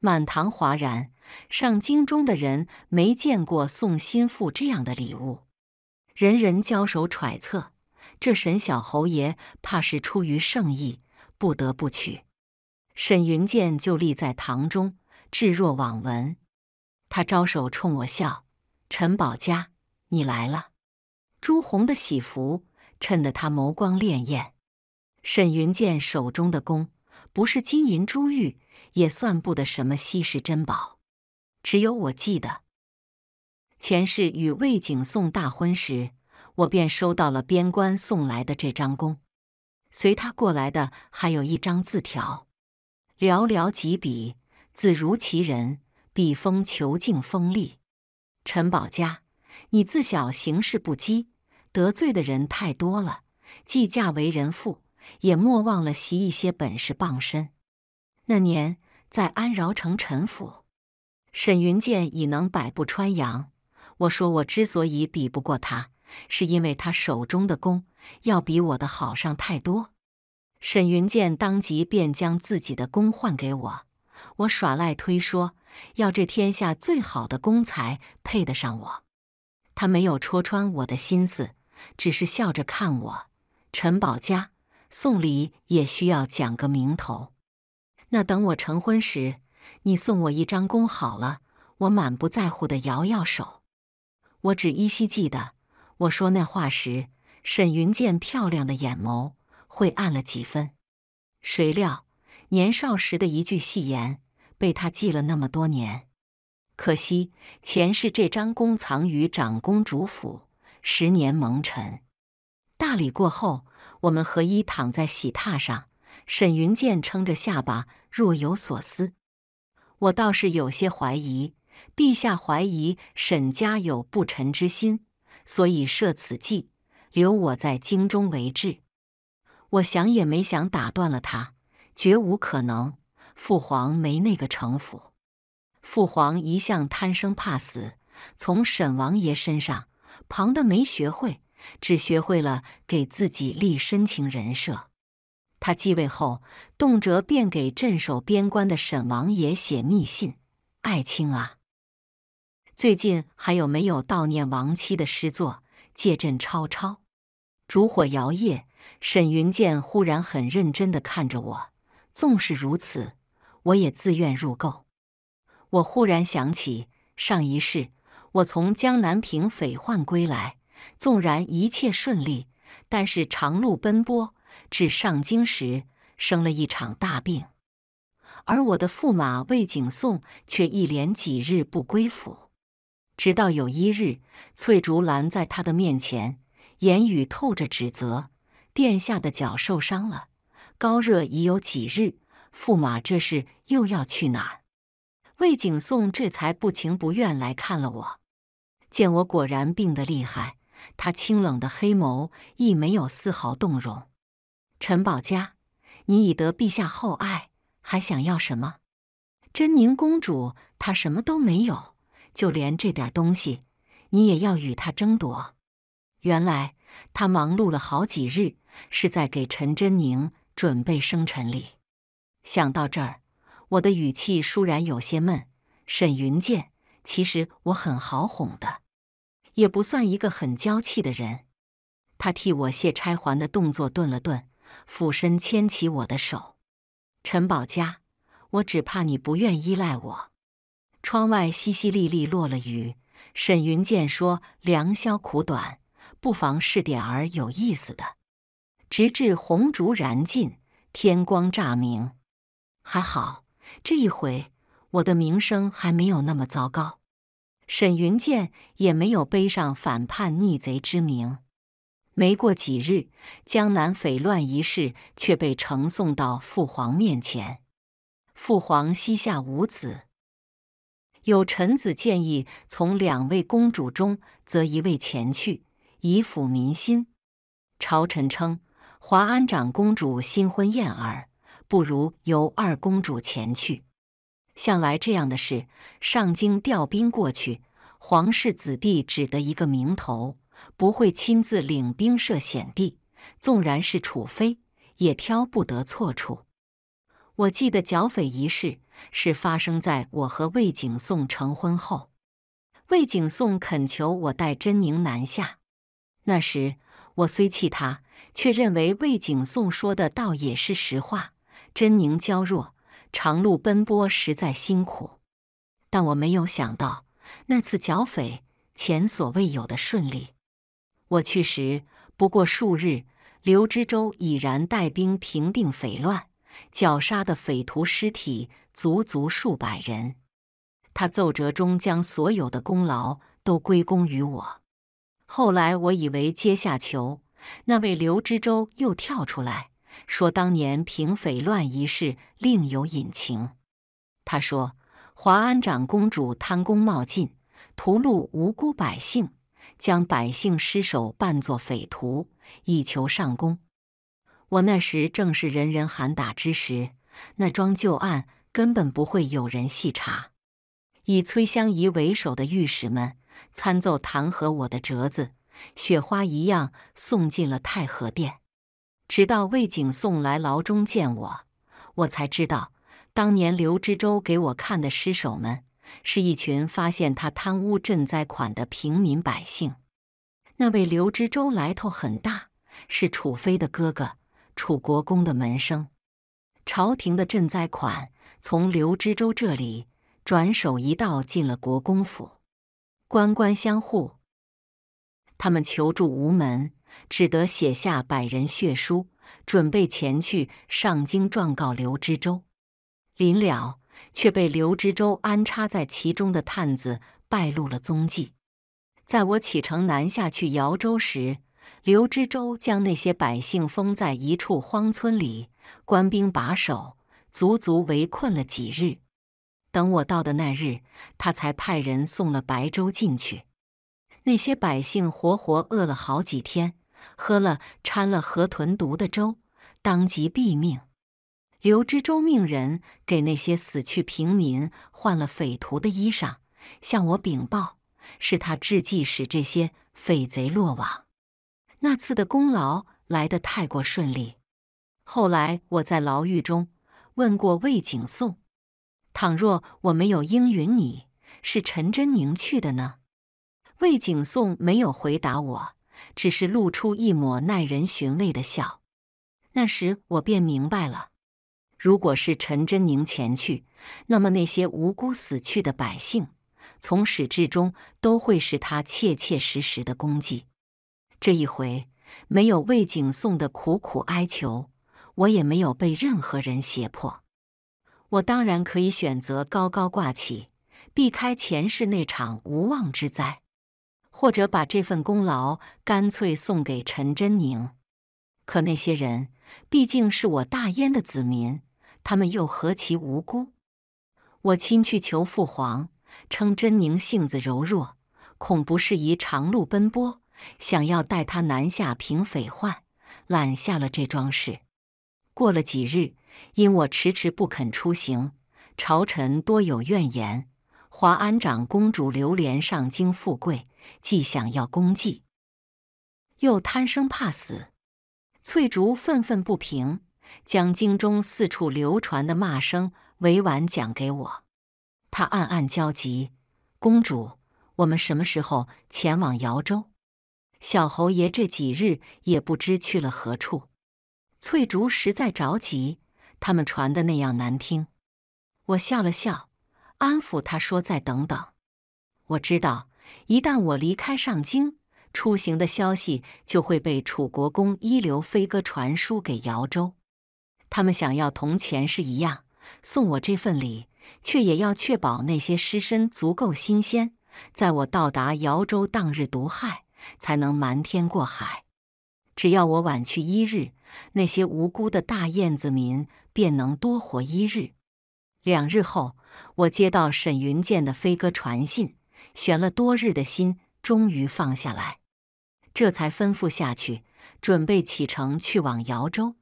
[SPEAKER 1] 满堂哗然，上京中的人没见过送新妇这样的礼物，人人交手揣测。这沈小侯爷怕是出于圣意，不得不娶。沈云剑就立在堂中，置若罔闻。他招手冲我笑：“陈宝家，你来了。”朱红的喜服衬得他眸光潋滟。沈云剑手中的弓，不是金银珠玉，也算不得什么稀世珍宝。只有我记得，前世与魏景颂大婚时。我便收到了边关送来的这张弓，随他过来的还有一张字条，寥寥几笔，字如其人，笔锋遒劲锋利。陈宝家，你自小行事不羁，得罪的人太多了。既嫁为人妇，也莫忘了习一些本事傍身。那年在安饶城陈府，沈云剑已能百步穿杨。我说我之所以比不过他。是因为他手中的弓要比我的好上太多。沈云剑当即便将自己的弓换给我，我耍赖推说要这天下最好的弓才配得上我。他没有戳穿我的心思，只是笑着看我。陈宝家送礼也需要讲个名头，那等我成婚时，你送我一张弓好了。我满不在乎地摇摇手，我只依稀记得。我说那话时，沈云剑漂亮的眼眸晦暗了几分。谁料年少时的一句戏言，被他记了那么多年。可惜前世这张弓藏于长公主府，十年蒙尘。大礼过后，我们合一躺在喜榻上，沈云剑撑着下巴若有所思。我倒是有些怀疑，陛下怀疑沈家有不臣之心。所以设此计，留我在京中为质。我想也没想，打断了他，绝无可能。父皇没那个城府，父皇一向贪生怕死，从沈王爷身上，旁的没学会，只学会了给自己立深情人设。他继位后，动辄便给镇守边关的沈王爷写密信：“爱卿啊。”最近还有没有悼念亡妻的诗作？借阵抄抄。烛火摇曳，沈云剑忽然很认真的看着我。纵是如此，我也自愿入购。我忽然想起上一世，我从江南平匪患归来，纵然一切顺利，但是长路奔波，至上京时生了一场大病。而我的驸马魏景宋却一连几日不归府。直到有一日，翠竹拦在他的面前，言语透着指责：“殿下的脚受伤了，高热已有几日，驸马这是又要去哪儿？”魏景宋这才不情不愿来看了我。见我果然病得厉害，他清冷的黑眸亦没有丝毫动容。“陈宝家，你已得陛下厚爱，还想要什么？”珍宁公主，她什么都没有。就连这点东西，你也要与他争夺？原来他忙碌了好几日，是在给陈真宁准备生辰礼。想到这儿，我的语气倏然有些闷。沈云见，其实我很好哄的，也不算一个很娇气的人。他替我卸钗环的动作顿了顿，俯身牵起我的手。陈宝家，我只怕你不愿依赖我。窗外淅淅沥沥落了雨。沈云剑说：“良宵苦短，不妨试点儿有意思的。”直至红烛燃尽，天光乍明。还好这一回，我的名声还没有那么糟糕。沈云剑也没有背上反叛逆贼之名。没过几日，江南匪乱一事却被呈送到父皇面前。父皇膝下无子。有臣子建议，从两位公主中择一位前去，以抚民心。朝臣称，华安长公主新婚燕尔，不如由二公主前去。向来这样的事，上京调兵过去，皇室子弟只得一个名头，不会亲自领兵涉险地。纵然是楚妃，也挑不得错处。我记得剿匪一事。是发生在我和魏景颂成婚后，魏景颂恳求我带甄宁南下。那时我虽气他，却认为魏景颂说的倒也是实话。甄宁娇弱，长路奔波实在辛苦。但我没有想到那次剿匪前所未有的顺利。我去时不过数日，刘知州已然带兵平定匪乱，绞杀的匪徒尸体。足足数百人，他奏折中将所有的功劳都归功于我。后来我以为阶下囚那位刘知州又跳出来，说当年平匪乱一事另有隐情。他说华安长公主贪功冒进，屠戮无辜百姓，将百姓尸首扮作匪徒，以求上攻。」我那时正是人人喊打之时，那桩旧案。根本不会有人细查。以崔香怡为首的御史们参奏弹劾我的折子，雪花一样送进了太和殿。直到魏景送来牢中见我，我才知道当年刘知州给我看的尸首们，是一群发现他贪污赈灾款的平民百姓。那位刘知州来头很大，是楚妃的哥哥，楚国公的门生，朝廷的赈灾款。从刘知州这里转手一道进了国公府，官官相护，他们求助无门，只得写下百人血书，准备前去上京状告刘知州。临了，却被刘知州安插在其中的探子败露了踪迹。在我启程南下去瑶州时，刘知州将那些百姓封在一处荒村里，官兵把守。足足围困了几日，等我到的那日，他才派人送了白粥进去。那些百姓活活饿了好几天，喝了掺了河豚毒的粥，当即毙命。刘知州命人给那些死去平民换了匪徒的衣裳，向我禀报，是他制计使这些匪贼落网。那次的功劳来得太过顺利，后来我在牢狱中。问过魏景颂：“倘若我没有应允你，是陈真宁去的呢？魏景颂没有回答我，只是露出一抹耐人寻味的笑。那时我便明白了，如果是陈真宁前去，那么那些无辜死去的百姓，从始至终都会是他切切实实的功绩。这一回，没有魏景颂的苦苦哀求。我也没有被任何人胁迫，我当然可以选择高高挂起，避开前世那场无妄之灾，或者把这份功劳干脆送给陈真宁。可那些人毕竟是我大燕的子民，他们又何其无辜！我亲去求父皇，称真宁性子柔弱，恐不适宜长路奔波，想要带他南下平匪患，揽下了这桩事。过了几日，因我迟迟不肯出行，朝臣多有怨言。华安长公主流连上京富贵，既想要功绩，又贪生怕死。翠竹愤愤不平，将京中四处流传的骂声委婉讲给我。他暗暗焦急，公主，我们什么时候前往瑶州？小侯爷这几日也不知去了何处。翠竹实在着急，他们传的那样难听。我笑了笑，安抚他说：“再等等。”我知道，一旦我离开上京，出行的消息就会被楚国公一流飞鸽传书给姚州。他们想要同前世一样送我这份礼，却也要确保那些尸身足够新鲜，在我到达姚州当日毒害，才能瞒天过海。只要我晚去一日。那些无辜的大燕子民便能多活一日、两日后，我接到沈云剑的飞鸽传信，悬了多日的心终于放下来，这才吩咐下去，准备启程去往姚州。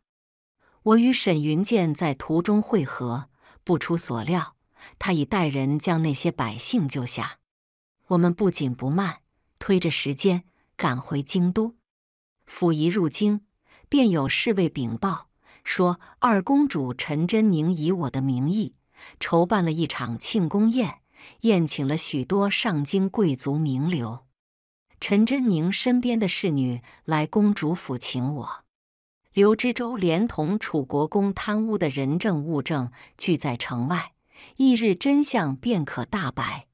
[SPEAKER 1] 我与沈云剑在途中会合，不出所料，他已带人将那些百姓救下。我们不紧不慢，推着时间赶回京都，溥仪入京。便有侍卫禀报说，二公主陈贞宁以我的名义筹办了一场庆功宴，宴请了许多上京贵族名流。陈贞宁身边的侍女来公主府请我。刘知州连同楚国公贪污的人证物证聚在城外，翌日真相便可大白。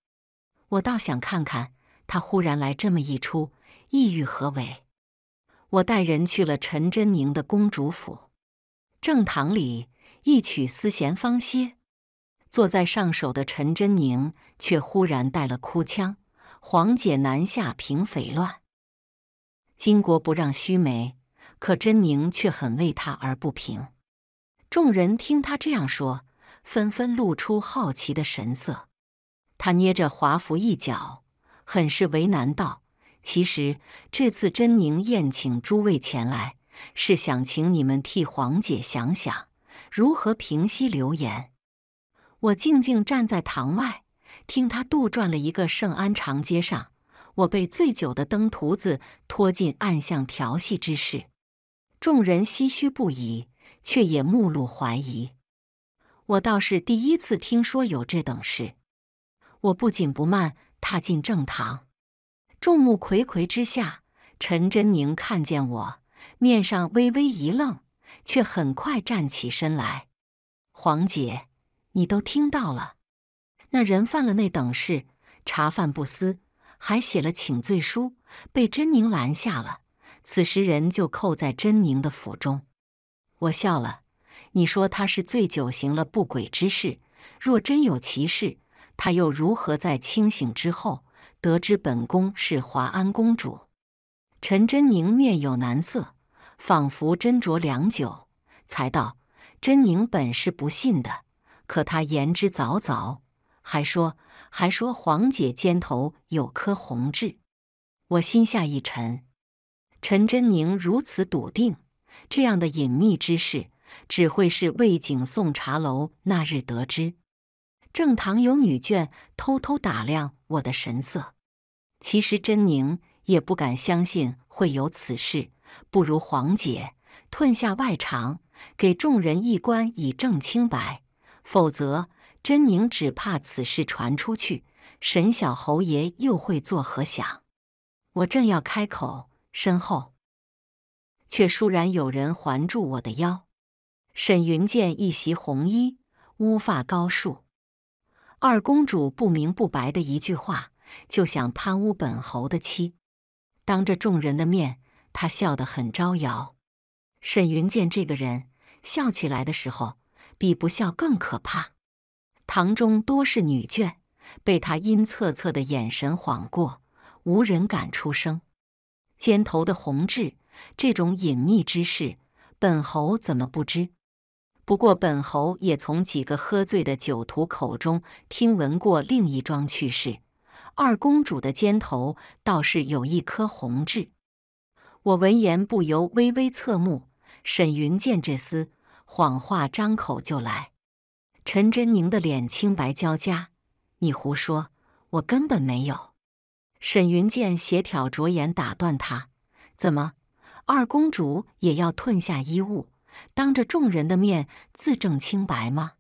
[SPEAKER 1] 我倒想看看他忽然来这么一出，意欲何为？我带人去了陈真宁的公主府，正堂里一曲丝弦方歇，坐在上首的陈真宁却忽然带了哭腔：“皇姐南下平匪乱，巾帼不让须眉，可真宁却很为她而不平。”众人听他这样说，纷纷露出好奇的神色。他捏着华服一角，很是为难道。其实这次真宁宴请诸位前来，是想请你们替黄姐想想如何平息流言。我静静站在堂外，听他杜撰了一个圣安长街上，我被醉酒的登徒子拖进暗巷调戏之事。众人唏嘘不已，却也目露怀疑。我倒是第一次听说有这等事。我不紧不慢踏进正堂。众目睽睽之下，陈真宁看见我，面上微微一愣，却很快站起身来。黄姐，你都听到了，那人犯了那等事，茶饭不思，还写了请罪书，被真宁拦下了。此时人就扣在真宁的府中。我笑了，你说他是醉酒行了不轨之事，若真有其事，他又如何在清醒之后？得知本宫是华安公主，陈贞宁面有难色，仿佛斟酌良久，才道：“贞宁本是不信的，可她言之凿凿，还说还说皇姐肩头有颗红痣。”我心下一沉，陈贞宁如此笃定，这样的隐秘之事，只会是魏景送茶楼那日得知。正堂有女眷偷偷打量。我的神色，其实真宁也不敢相信会有此事。不如黄姐吞下外肠，给众人一观，以正清白。否则，真宁只怕此事传出去，沈小侯爷又会作何想？我正要开口，身后却倏然有人环住我的腰。沈云见一袭红衣，乌发高束。二公主不明不白的一句话，就想贪污本侯的妻？当着众人的面，她笑得很招摇。沈云见这个人笑起来的时候，比不笑更可怕。堂中多是女眷，被他阴恻恻的眼神晃过，无人敢出声。肩头的红痣，这种隐秘之事，本侯怎么不知？不过，本侯也从几个喝醉的酒徒口中听闻过另一桩趣事。二公主的肩头倒是有一颗红痣。我闻言不由微微侧目。沈云剑这厮，谎话张口就来。陈真宁的脸青白交加，你胡说，我根本没有。沈云剑斜挑着眼打断他：“怎么，二公主也要褪下衣物？”当着众人的面自证清白吗？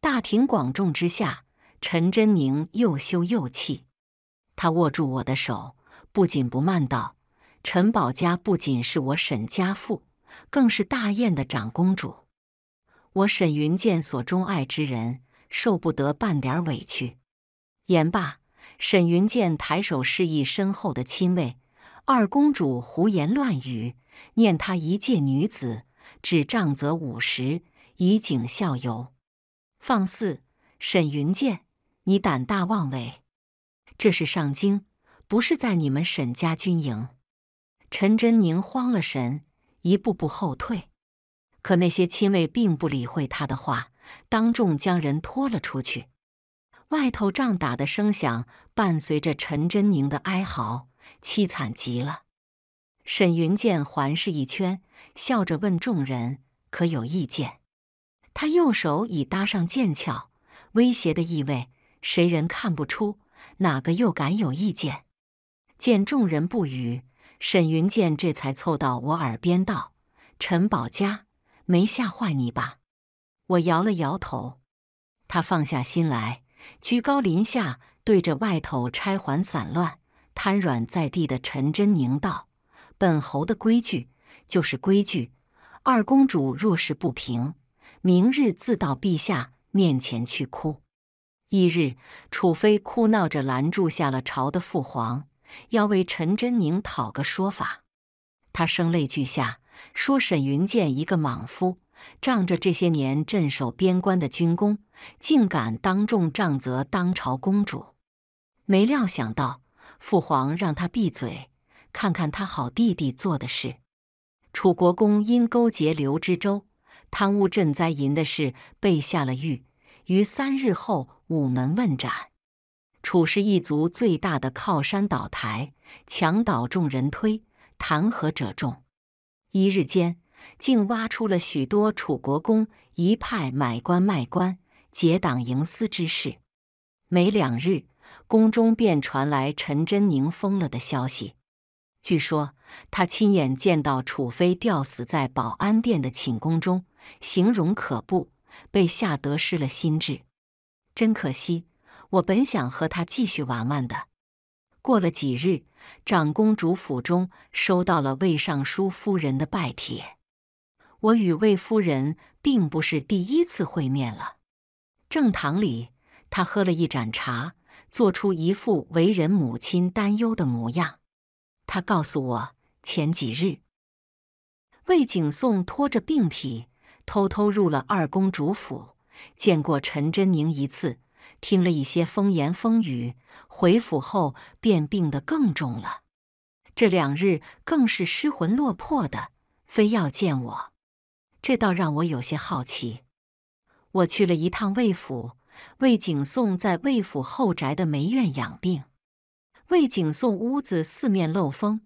[SPEAKER 1] 大庭广众之下，陈真宁又羞又气，他握住我的手，不紧不慢道：“陈宝家不仅是我沈家父，更是大燕的长公主。我沈云剑所钟爱之人，受不得半点委屈。”言罢，沈云剑抬手示意身后的亲卫：“二公主胡言乱语，念她一介女子。”指仗则五十，以儆效尤。放肆！沈云剑，你胆大妄为！这是上京，不是在你们沈家军营。陈贞宁慌了神，一步步后退。可那些亲卫并不理会他的话，当众将人拖了出去。外头仗打的声响，伴随着陈贞宁的哀嚎，凄惨极了。沈云剑环视一圈。笑着问众人：“可有意见？”他右手已搭上剑鞘，威胁的意味，谁人看不出？哪个又敢有意见？见众人不语，沈云剑这才凑到我耳边道：“陈宝家，没吓坏你吧？”我摇了摇头，他放下心来，居高临下对着外头钗环散乱、瘫软在地的陈真宁道：“本侯的规矩。”就是规矩。二公主若是不平，明日自到陛下面前去哭。一日，楚妃哭闹着拦住下了朝的父皇，要为陈贞宁讨个说法。他声泪俱下，说沈云剑一个莽夫，仗着这些年镇守边关的军功，竟敢当众杖责当朝公主。没料想到，父皇让他闭嘴，看看他好弟弟做的事。楚国公因勾结刘知州、贪污赈灾银的事被下了狱，于三日后午门问斩。楚氏一族最大的靠山倒台，墙倒众人推，弹劾者众。一日间，竟挖出了许多楚国公一派买官卖官、结党营私之事。没两日，宫中便传来陈真宁疯了的消息。据说他亲眼见到楚妃吊死在保安殿的寝宫中，形容可怖，被吓得失了心智。真可惜，我本想和他继续玩玩的。过了几日，长公主府中收到了魏尚书夫人的拜帖。我与魏夫人并不是第一次会面了。正堂里，他喝了一盏茶，做出一副为人母亲担忧的模样。他告诉我，前几日魏景宋拖着病体偷偷入了二公主府，见过陈真宁一次，听了一些风言风语，回府后便病得更重了。这两日更是失魂落魄的，非要见我，这倒让我有些好奇。我去了一趟魏府，魏景宋在魏府后宅的梅院养病。魏景颂屋子四面漏风，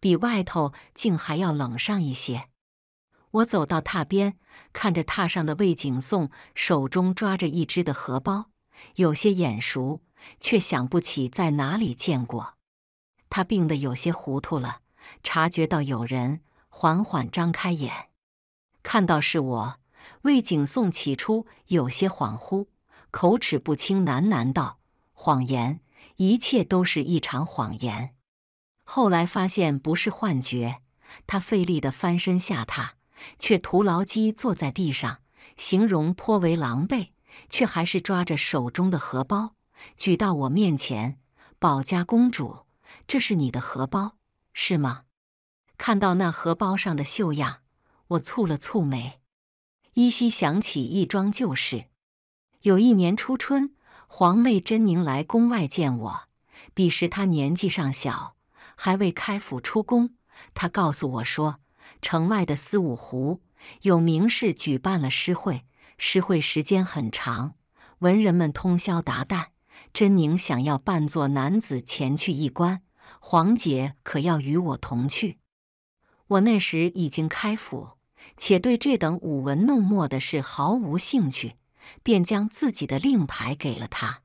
[SPEAKER 1] 比外头竟还要冷上一些。我走到榻边，看着榻上的魏景颂，手中抓着一只的荷包，有些眼熟，却想不起在哪里见过。他病得有些糊涂了，察觉到有人，缓缓张开眼，看到是我。魏景颂起初有些恍惚，口齿不清，喃喃道：“谎言。”一切都是一场谎言。后来发现不是幻觉，他费力地翻身下榻，却徒劳鸡坐在地上，形容颇为狼狈，却还是抓着手中的荷包举到我面前：“保家公主，这是你的荷包，是吗？”看到那荷包上的绣样，我蹙了蹙眉，依稀想起一桩旧事：有一年初春。皇妹真宁来宫外见我，彼时她年纪尚小，还未开府出宫。她告诉我说，城外的思武湖有名士举办了诗会，诗会时间很长，文人们通宵达旦。真宁想要扮作男子前去一观，皇姐可要与我同去？我那时已经开府，且对这等舞文弄墨的事毫无兴趣。便将自己的令牌给了他。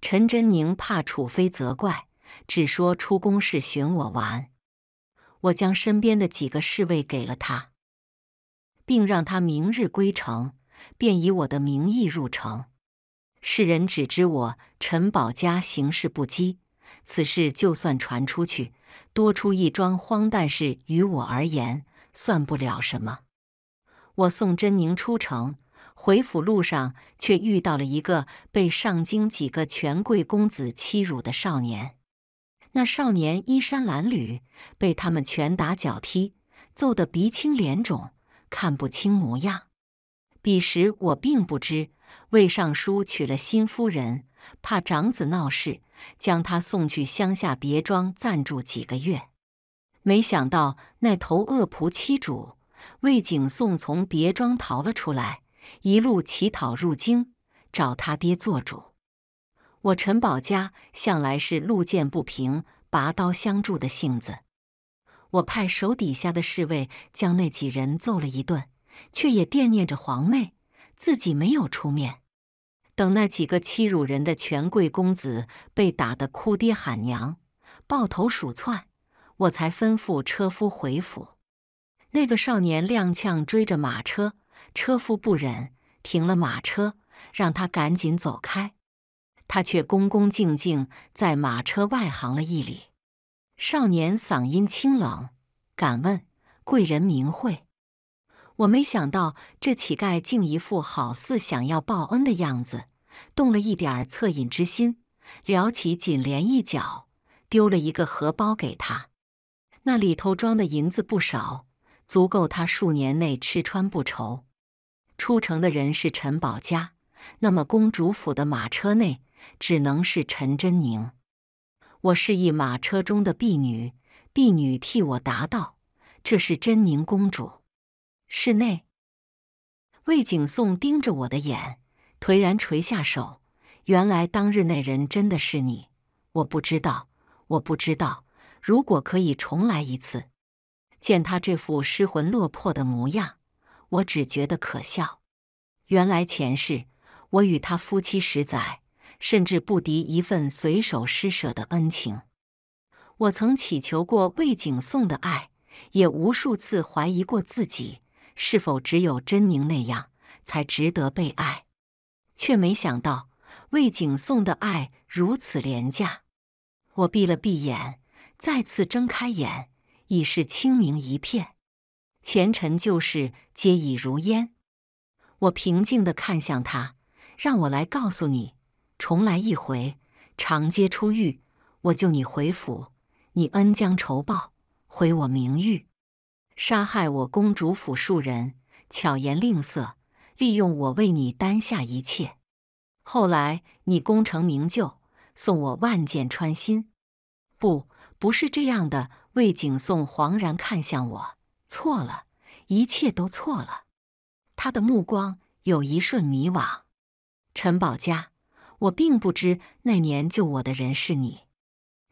[SPEAKER 1] 陈真宁怕楚妃责怪，只说出宫是寻我玩。我将身边的几个侍卫给了他，并让他明日归城，便以我的名义入城。世人只知我陈宝家行事不羁，此事就算传出去，多出一桩荒诞事，于我而言算不了什么。我送真宁出城。回府路上，却遇到了一个被上京几个权贵公子欺辱的少年。那少年衣衫褴褛，被他们拳打脚踢，揍得鼻青脸肿，看不清模样。彼时我并不知魏尚书娶了新夫人，怕长子闹事，将他送去乡下别庄暂住几个月。没想到那头恶仆欺主，魏景宋从别庄逃了出来。一路乞讨入京，找他爹做主。我陈宝家向来是路见不平拔刀相助的性子，我派手底下的侍卫将那几人揍了一顿，却也惦念着皇妹，自己没有出面。等那几个欺辱人的权贵公子被打得哭爹喊娘、抱头鼠窜，我才吩咐车夫回府。那个少年踉跄追着马车。车夫不忍停了马车，让他赶紧走开。他却恭恭敬敬在马车外行了一礼。少年嗓音清冷：“敢问贵人名讳？”我没想到这乞丐竟一副好似想要报恩的样子，动了一点恻隐之心，撩起锦帘一角，丢了一个荷包给他。那里头装的银子不少，足够他数年内吃穿不愁。出城的人是陈宝嘉，那么公主府的马车内只能是陈真宁。我示意马车中的婢女，婢女替我答道：“这是真宁公主。”室内，魏景颂盯着我的眼，颓然垂下手。原来当日那人真的是你。我不知道，我不知道。如果可以重来一次，见他这副失魂落魄的模样。我只觉得可笑，原来前世我与他夫妻十载，甚至不敌一份随手施舍的恩情。我曾祈求过魏景颂的爱，也无数次怀疑过自己是否只有真宁那样才值得被爱，却没想到魏景颂的爱如此廉价。我闭了闭眼，再次睁开眼，已是清明一片。前尘旧事皆已如烟，我平静地看向他，让我来告诉你，重来一回，长街出狱，我救你回府，你恩将仇报，毁我名誉，杀害我公主府庶人，巧言令色，利用我为你担下一切，后来你功成名就，送我万箭穿心，不，不是这样的。魏景宋惶然看向我。错了，一切都错了。他的目光有一瞬迷惘。陈宝家，我并不知那年救我的人是你。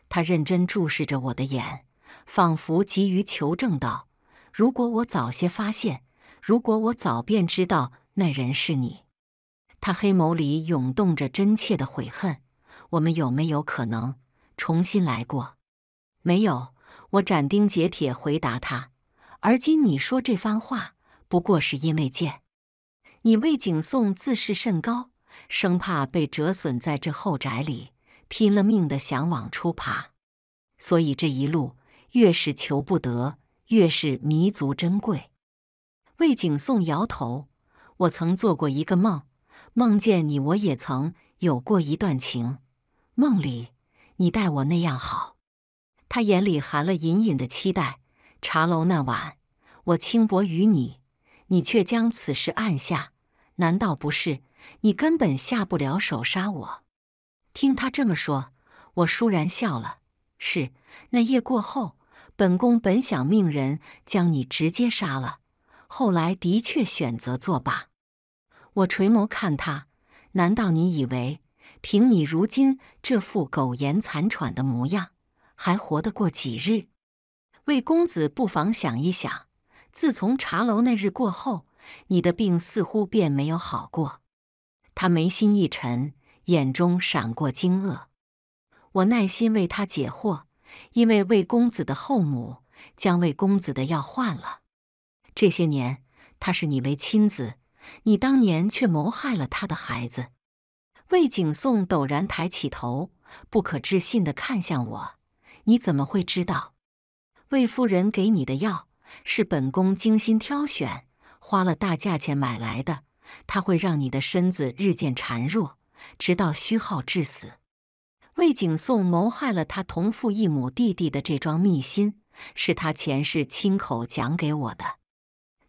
[SPEAKER 1] 他认真注视着我的眼，仿佛急于求证道：“如果我早些发现，如果我早便知道那人是你。”他黑眸里涌动着真切的悔恨。我们有没有可能重新来过？没有。我斩钉截铁回答他。而今你说这番话，不过是因为贱。你魏景颂自视甚高，生怕被折损在这后宅里，拼了命的想往出爬。所以这一路越是求不得，越是弥足珍贵。魏景颂摇头：“我曾做过一个梦，梦见你，我也曾有过一段情。梦里你待我那样好，他眼里含了隐隐的期待。”茶楼那晚，我轻薄于你，你却将此事按下，难道不是？你根本下不了手杀我。听他这么说，我倏然笑了。是，那夜过后，本宫本想命人将你直接杀了，后来的确选择作罢。我垂眸看他，难道你以为，凭你如今这副苟延残喘的模样，还活得过几日？魏公子不妨想一想，自从茶楼那日过后，你的病似乎便没有好过。他眉心一沉，眼中闪过惊愕。我耐心为他解惑，因为魏公子的后母将魏公子的药换了。这些年，他是你为亲子，你当年却谋害了他的孩子。魏景颂陡然抬起头，不可置信地看向我：“你怎么会知道？”魏夫人给你的药是本宫精心挑选，花了大价钱买来的。它会让你的身子日渐孱弱，直到虚耗致死。魏景宋谋害了他同父异母弟弟的这桩密心，是他前世亲口讲给我的。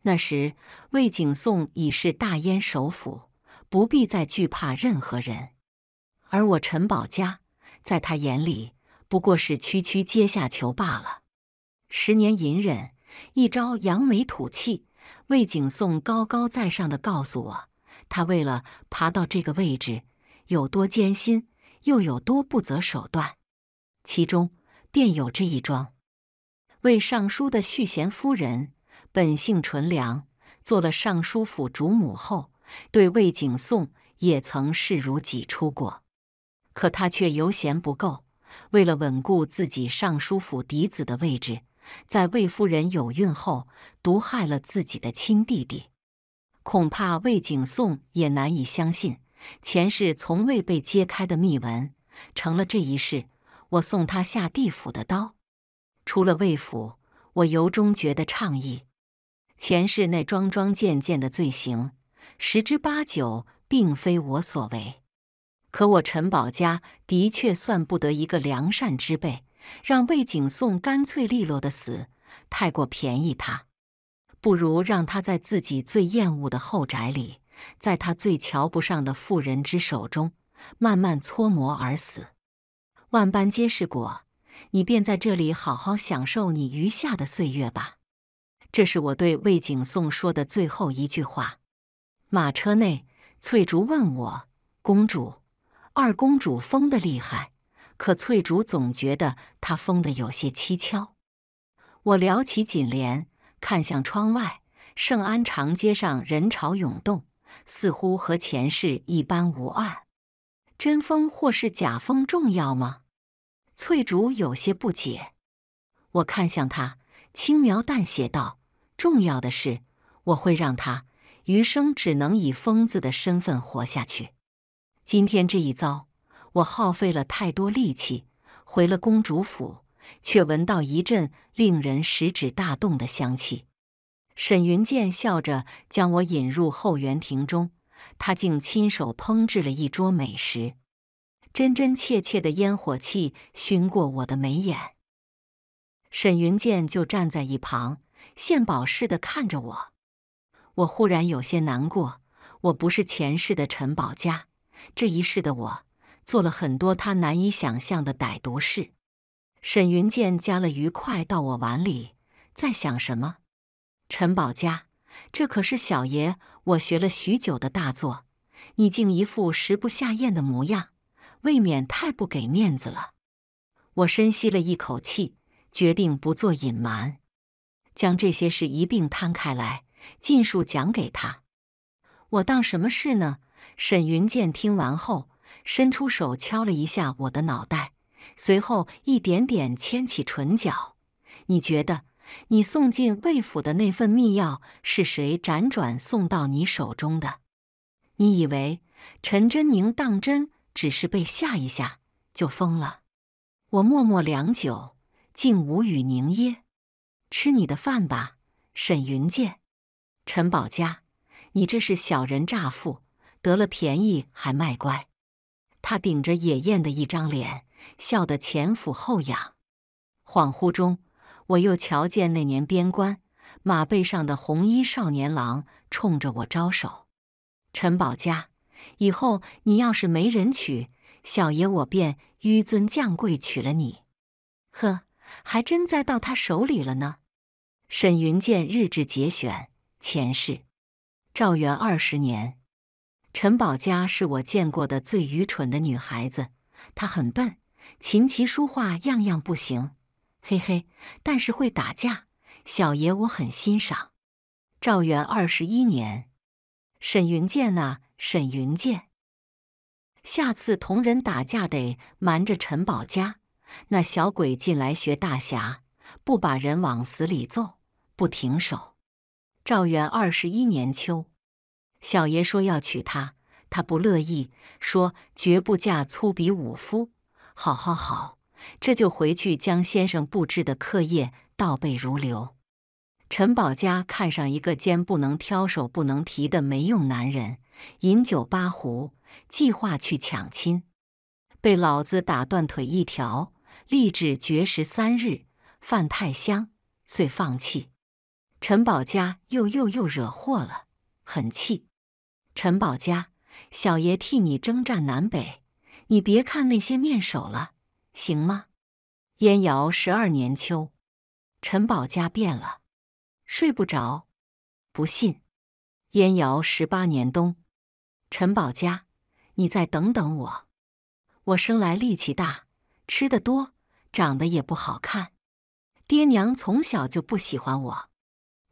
[SPEAKER 1] 那时，魏景宋已是大燕首辅，不必再惧怕任何人。而我陈宝家，在他眼里不过是区区阶下囚罢了。十年隐忍，一朝扬眉吐气。魏景颂高高在上的告诉我，他为了爬到这个位置有多艰辛，又有多不择手段，其中便有这一桩。魏尚书的续弦夫人本性纯良，做了尚书府主母后，对魏景颂也曾视如己出过。可他却油闲不够，为了稳固自己尚书府嫡子的位置。在魏夫人有孕后，毒害了自己的亲弟弟，恐怕魏景宋也难以相信。前世从未被揭开的秘闻，成了这一世我送他下地府的刀。出了魏府，我由衷觉得畅意。前世那桩桩件件的罪行，十之八九并非我所为。可我陈宝家的确算不得一个良善之辈。让魏景颂干脆利落的死，太过便宜他，不如让他在自己最厌恶的后宅里，在他最瞧不上的妇人之手中，慢慢搓磨而死。万般皆是果，你便在这里好好享受你余下的岁月吧。这是我对魏景颂说的最后一句话。马车内，翠竹问我：“公主，二公主疯的厉害？”可翠竹总觉得他疯得有些蹊跷。我撩起锦帘，看向窗外，圣安长街上人潮涌动，似乎和前世一般无二。真疯或是假疯重要吗？翠竹有些不解。我看向他，轻描淡写道：“重要的是，我会让他余生只能以疯子的身份活下去。今天这一遭。”我耗费了太多力气，回了公主府，却闻到一阵令人食指大动的香气。沈云剑笑着将我引入后园亭中，他竟亲手烹制了一桌美食，真真切切的烟火气熏过我的眉眼。沈云剑就站在一旁，献宝似的看着我。我忽然有些难过，我不是前世的陈宝家，这一世的我。做了很多他难以想象的歹毒事。沈云剑夹了鱼块到我碗里，在想什么？陈宝家，这可是小爷我学了许久的大作，你竟一副食不下咽的模样，未免太不给面子了。我深吸了一口气，决定不做隐瞒，将这些事一并摊开来，尽数讲给他。我当什么事呢？沈云剑听完后。伸出手敲了一下我的脑袋，随后一点点牵起唇角。你觉得你送进魏府的那份密钥是谁辗转送到你手中的？你以为陈真宁当真只是被吓一下就疯了？我默默良久，竟无语凝噎。吃你的饭吧，沈云剑，陈宝家，你这是小人诈富，得了便宜还卖乖。他顶着野艳的一张脸，笑得前俯后仰。恍惚中，我又瞧见那年边关马背上的红衣少年郎冲着我招手：“陈宝家，以后你要是没人娶，小爷我便纡尊降贵娶了你。”呵，还真栽到他手里了呢。沈云剑日志节选：前世，赵元二十年。陈宝佳是我见过的最愚蠢的女孩子，她很笨，琴棋书画样样不行，嘿嘿，但是会打架。小爷我很欣赏。赵元二十一年，沈云剑啊，沈云剑，下次同人打架得瞒着陈宝佳，那小鬼进来学大侠，不把人往死里揍，不停手。赵元二十一年秋。小爷说要娶她，她不乐意，说绝不嫁粗鄙武夫。好好好，这就回去将先生布置的课业倒背如流。陈宝家看上一个肩不能挑、手不能提的没用男人，饮酒八壶，计划去抢亲，被老子打断腿一条，立志绝食三日，饭太香，遂放弃。陈宝家又又又惹祸了，很气。陈宝家，小爷替你征战南北，你别看那些面首了，行吗？燕尧十二年秋，陈宝家变了，睡不着，不信。燕尧十八年冬，陈宝家，你再等等我，我生来力气大，吃的多，长得也不好看，爹娘从小就不喜欢我。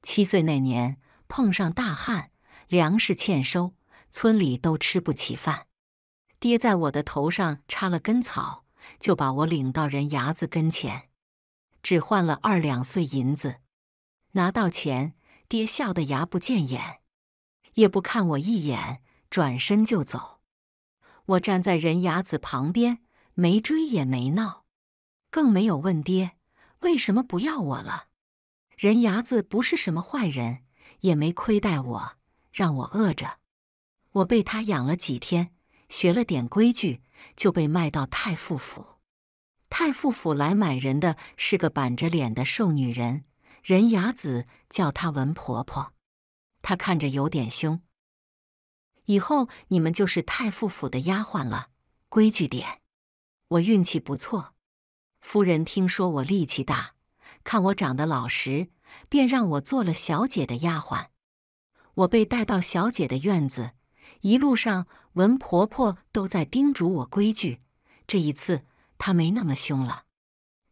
[SPEAKER 1] 七岁那年碰上大旱，粮食欠收。村里都吃不起饭，爹在我的头上插了根草，就把我领到人牙子跟前，只换了二两碎银子。拿到钱，爹笑得牙不见眼，也不看我一眼，转身就走。我站在人牙子旁边，没追也没闹，更没有问爹为什么不要我了。人牙子不是什么坏人，也没亏待我，让我饿着。我被他养了几天，学了点规矩，就被卖到太傅府。太傅府来买人的是个板着脸的瘦女人，人牙子叫她文婆婆。她看着有点凶。以后你们就是太傅府的丫鬟了，规矩点。我运气不错，夫人听说我力气大，看我长得老实，便让我做了小姐的丫鬟。我被带到小姐的院子。一路上，文婆婆都在叮嘱我规矩。这一次，她没那么凶了。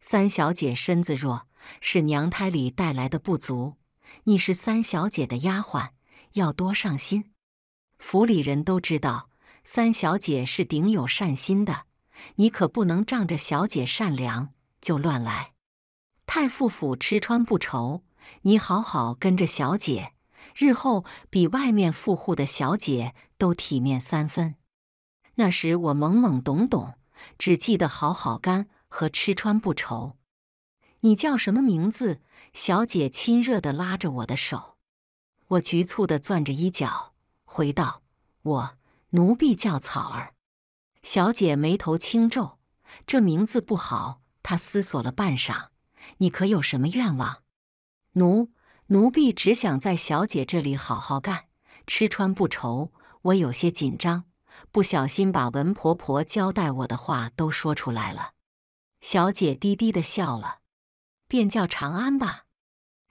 [SPEAKER 1] 三小姐身子弱，是娘胎里带来的不足。你是三小姐的丫鬟，要多上心。府里人都知道，三小姐是顶有善心的。你可不能仗着小姐善良就乱来。太傅府吃穿不愁，你好好跟着小姐。日后比外面富户的小姐都体面三分。那时我懵懵懂懂，只记得好好干和吃穿不愁。你叫什么名字？小姐亲热的拉着我的手，我局促的攥着衣角，回道：“我奴婢叫草儿。”小姐眉头轻皱，这名字不好。她思索了半晌：“你可有什么愿望？”奴。奴婢只想在小姐这里好好干，吃穿不愁。我有些紧张，不小心把文婆婆交代我的话都说出来了。小姐低低的笑了，便叫长安吧。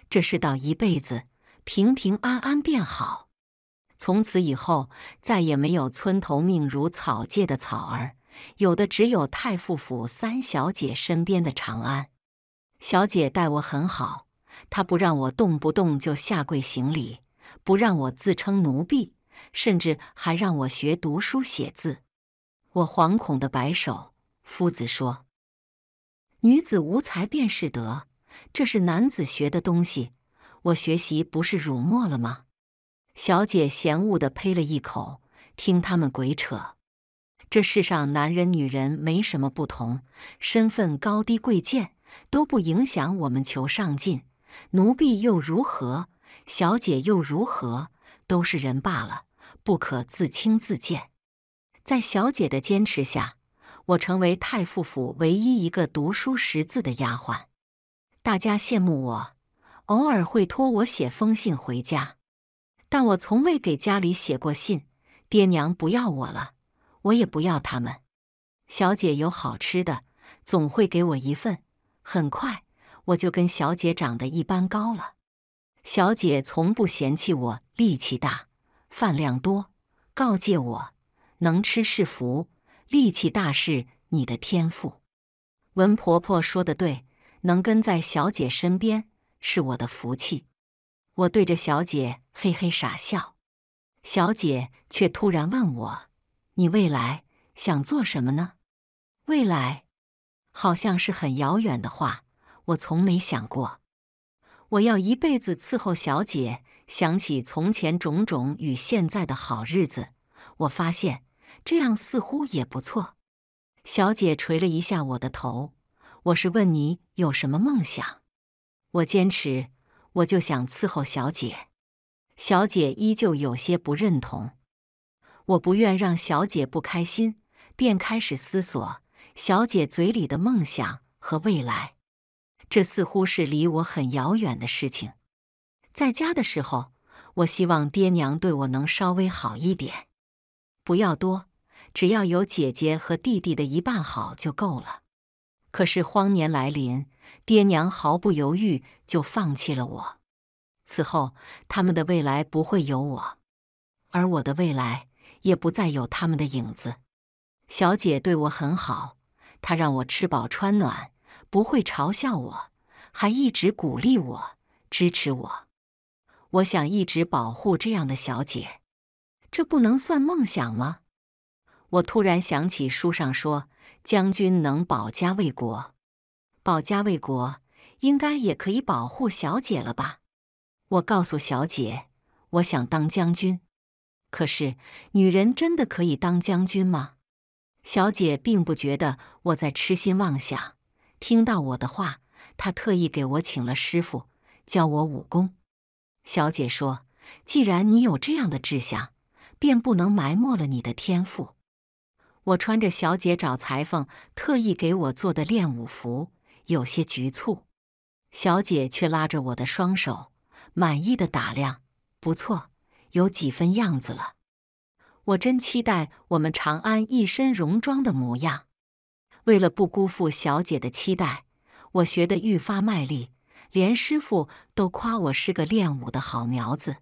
[SPEAKER 1] 这世道一辈子平平安安便好。从此以后再也没有村头命如草芥的草儿，有的只有太傅府三小姐身边的长安。小姐待我很好。他不让我动不动就下跪行礼，不让我自称奴婢，甚至还让我学读书写字。我惶恐的摆手。夫子说：“女子无才便是德，这是男子学的东西。我学习不是辱没了吗？”小姐嫌恶的呸了一口，听他们鬼扯。这世上男人女人没什么不同，身份高低贵贱都不影响我们求上进。奴婢又如何？小姐又如何？都是人罢了，不可自轻自贱。在小姐的坚持下，我成为太傅府唯一一个读书识字的丫鬟。大家羡慕我，偶尔会托我写封信回家，但我从未给家里写过信。爹娘不要我了，我也不要他们。小姐有好吃的，总会给我一份。很快。我就跟小姐长得一般高了，小姐从不嫌弃我力气大，饭量多，告诫我能吃是福，力气大是你的天赋。文婆婆说的对，能跟在小姐身边是我的福气。我对着小姐嘿嘿傻笑，小姐却突然问我：“你未来想做什么呢？”未来，好像是很遥远的话。我从没想过，我要一辈子伺候小姐。想起从前种种与现在的好日子，我发现这样似乎也不错。小姐捶了一下我的头。我是问你有什么梦想？我坚持，我就想伺候小姐。小姐依旧有些不认同。我不愿让小姐不开心，便开始思索小姐嘴里的梦想和未来。这似乎是离我很遥远的事情。在家的时候，我希望爹娘对我能稍微好一点，不要多，只要有姐姐和弟弟的一半好就够了。可是荒年来临，爹娘毫不犹豫就放弃了我。此后，他们的未来不会有我，而我的未来也不再有他们的影子。小姐对我很好，她让我吃饱穿暖。不会嘲笑我，还一直鼓励我、支持我。我想一直保护这样的小姐，这不能算梦想吗？我突然想起书上说，将军能保家卫国，保家卫国应该也可以保护小姐了吧？我告诉小姐，我想当将军。可是，女人真的可以当将军吗？小姐并不觉得我在痴心妄想。听到我的话，他特意给我请了师傅教我武功。小姐说：“既然你有这样的志向，便不能埋没了你的天赋。”我穿着小姐找裁缝特意给我做的练武服，有些局促。小姐却拉着我的双手，满意的打量：“不错，有几分样子了。”我真期待我们长安一身戎装的模样。为了不辜负小姐的期待，我学得愈发卖力，连师傅都夸我是个练武的好苗子。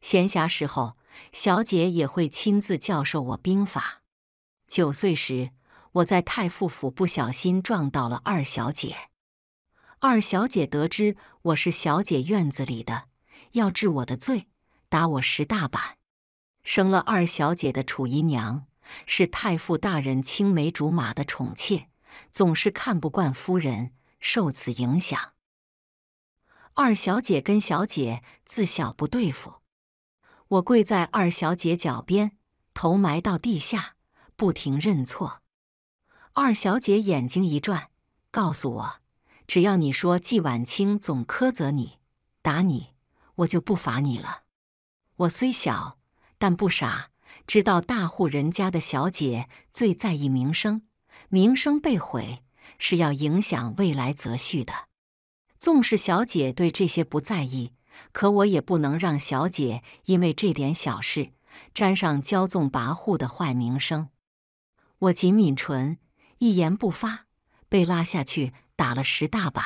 [SPEAKER 1] 闲暇时候，小姐也会亲自教授我兵法。九岁时，我在太傅府不小心撞到了二小姐。二小姐得知我是小姐院子里的，要治我的罪，打我十大板。生了二小姐的楚姨娘。是太傅大人青梅竹马的宠妾，总是看不惯夫人，受此影响。二小姐跟小姐自小不对付，我跪在二小姐脚边，头埋到地下，不停认错。二小姐眼睛一转，告诉我：“只要你说季晚清总苛责你、打你，我就不罚你了。”我虽小，但不傻。知道大户人家的小姐最在意名声，名声被毁是要影响未来择婿的。纵使小姐对这些不在意，可我也不能让小姐因为这点小事沾上骄纵跋扈的坏名声。我紧抿唇，一言不发，被拉下去打了十大板。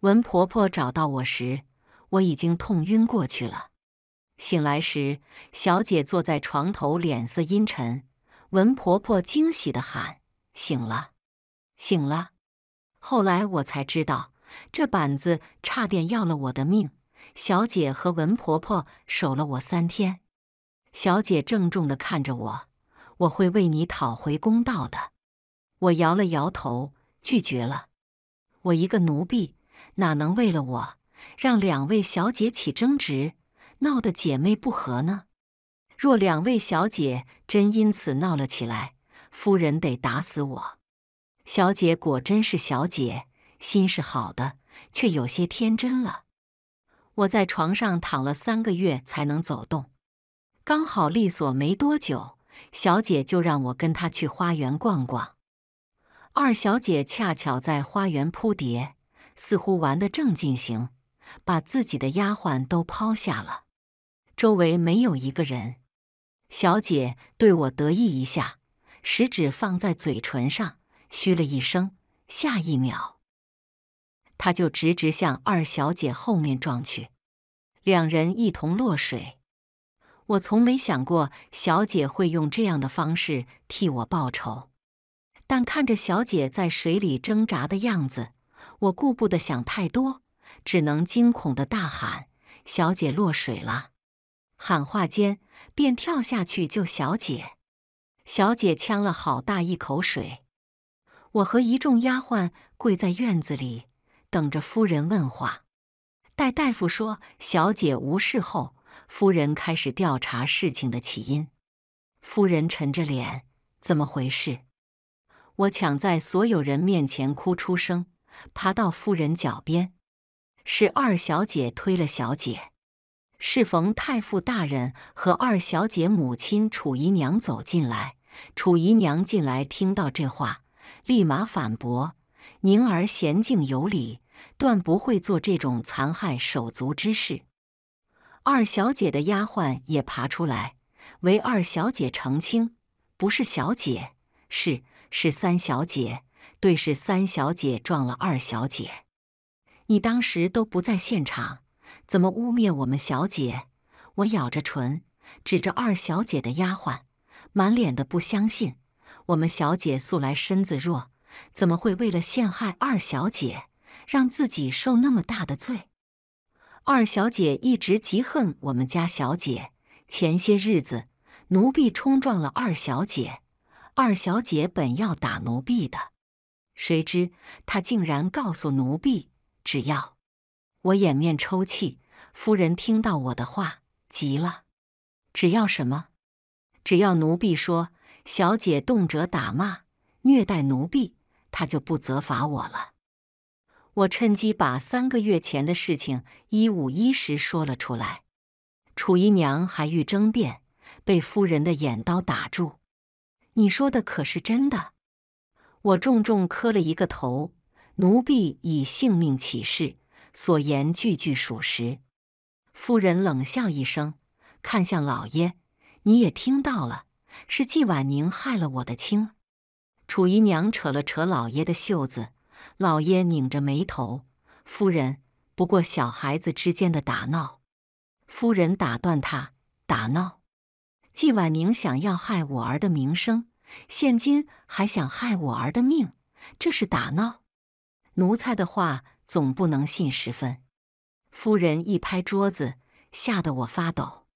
[SPEAKER 1] 文婆婆找到我时，我已经痛晕过去了。醒来时，小姐坐在床头，脸色阴沉。文婆婆惊喜地喊：“醒了，醒了！”后来我才知道，这板子差点要了我的命。小姐和文婆婆守了我三天。小姐郑重地看着我：“我会为你讨回公道的。”我摇了摇头，拒绝了。我一个奴婢，哪能为了我让两位小姐起争执？闹得姐妹不和呢。若两位小姐真因此闹了起来，夫人得打死我。小姐果真是小姐，心是好的，却有些天真了。我在床上躺了三个月才能走动，刚好利索没多久，小姐就让我跟她去花园逛逛。二小姐恰巧在花园扑蝶，似乎玩得正尽兴，把自己的丫鬟都抛下了。周围没有一个人。小姐对我得意一下，食指放在嘴唇上，嘘了一声。下一秒，她就直直向二小姐后面撞去，两人一同落水。我从没想过小姐会用这样的方式替我报仇，但看着小姐在水里挣扎的样子，我顾不得想太多，只能惊恐的大喊：“小姐落水了！”喊话间，便跳下去救小姐。小姐呛了好大一口水。我和一众丫鬟跪在院子里，等着夫人问话。待大夫说小姐无事后，夫人开始调查事情的起因。夫人沉着脸：“怎么回事？”我抢在所有人面前哭出声，爬到夫人脚边：“是二小姐推了小姐。”适逢太傅大人和二小姐母亲楚姨娘走进来，楚姨娘进来听到这话，立马反驳：“宁儿娴静有礼，断不会做这种残害手足之事。”二小姐的丫鬟也爬出来为二小姐澄清：“不是小姐，是是三小姐，对，是三小姐撞了二小姐，你当时都不在现场。”怎么污蔑我们小姐？我咬着唇，指着二小姐的丫鬟，满脸的不相信。我们小姐素来身子弱，怎么会为了陷害二小姐，让自己受那么大的罪？二小姐一直极恨我们家小姐。前些日子，奴婢冲撞了二小姐，二小姐本要打奴婢的，谁知她竟然告诉奴婢，只要……我掩面抽泣，夫人听到我的话，急了：“只要什么？只要奴婢说小姐动辄打骂虐待奴婢，她就不责罚我了。”我趁机把三个月前的事情一五一十说了出来。楚姨娘还欲争辩，被夫人的眼刀打住。“你说的可是真的？”我重重磕了一个头，奴婢以性命起誓。所言句句属实。夫人冷笑一声，看向老爷：“你也听到了，是季婉宁害了我的亲。”楚姨娘扯了扯老爷的袖子，老爷拧着眉头。夫人：“不过小孩子之间的打闹。”夫人打断他：“打闹！季婉宁想要害我儿的名声，现今还想害我儿的命，这是打闹？”奴才的话。总不能信十分。夫人一拍桌子，吓得我发抖。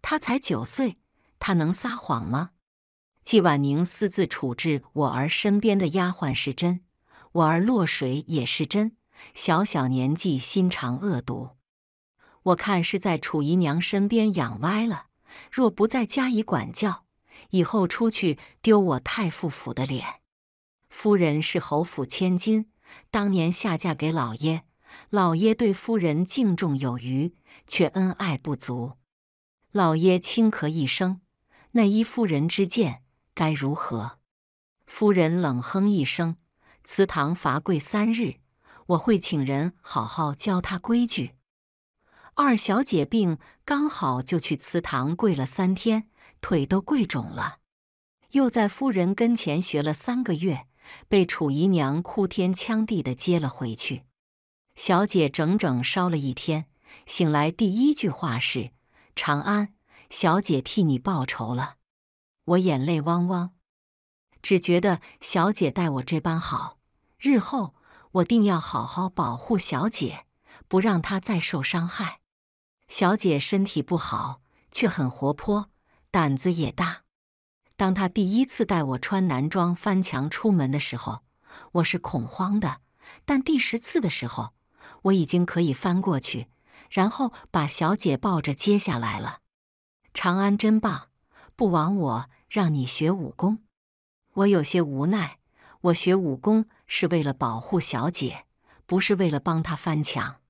[SPEAKER 1] 他才九岁，他能撒谎吗？季婉宁私自处置我儿身边的丫鬟是真，我儿落水也是真。小小年纪，心肠恶毒。我看是在楚姨娘身边养歪了，若不再加以管教，以后出去丢我太傅府的脸。夫人是侯府千金。当年下嫁给老爷，老爷对夫人敬重有余，却恩爱不足。老爷轻咳一声：“那依夫人之见，该如何？”夫人冷哼一声：“祠堂罚跪三日，我会请人好好教她规矩。”二小姐病刚好，就去祠堂跪了三天，腿都跪肿了，又在夫人跟前学了三个月。被楚姨娘哭天抢地的接了回去。小姐整整烧了一天，醒来第一句话是：“长安，小姐替你报仇了。”我眼泪汪汪，只觉得小姐待我这般好，日后我定要好好保护小姐，不让她再受伤害。小姐身体不好，却很活泼，胆子也大。当他第一次带我穿男装翻墙出门的时候，我是恐慌的；但第十次的时候，我已经可以翻过去，然后把小姐抱着接下来了。长安真棒，不枉我让你学武功。我有些无奈，我学武功是为了保护小姐，不是为了帮她翻墙。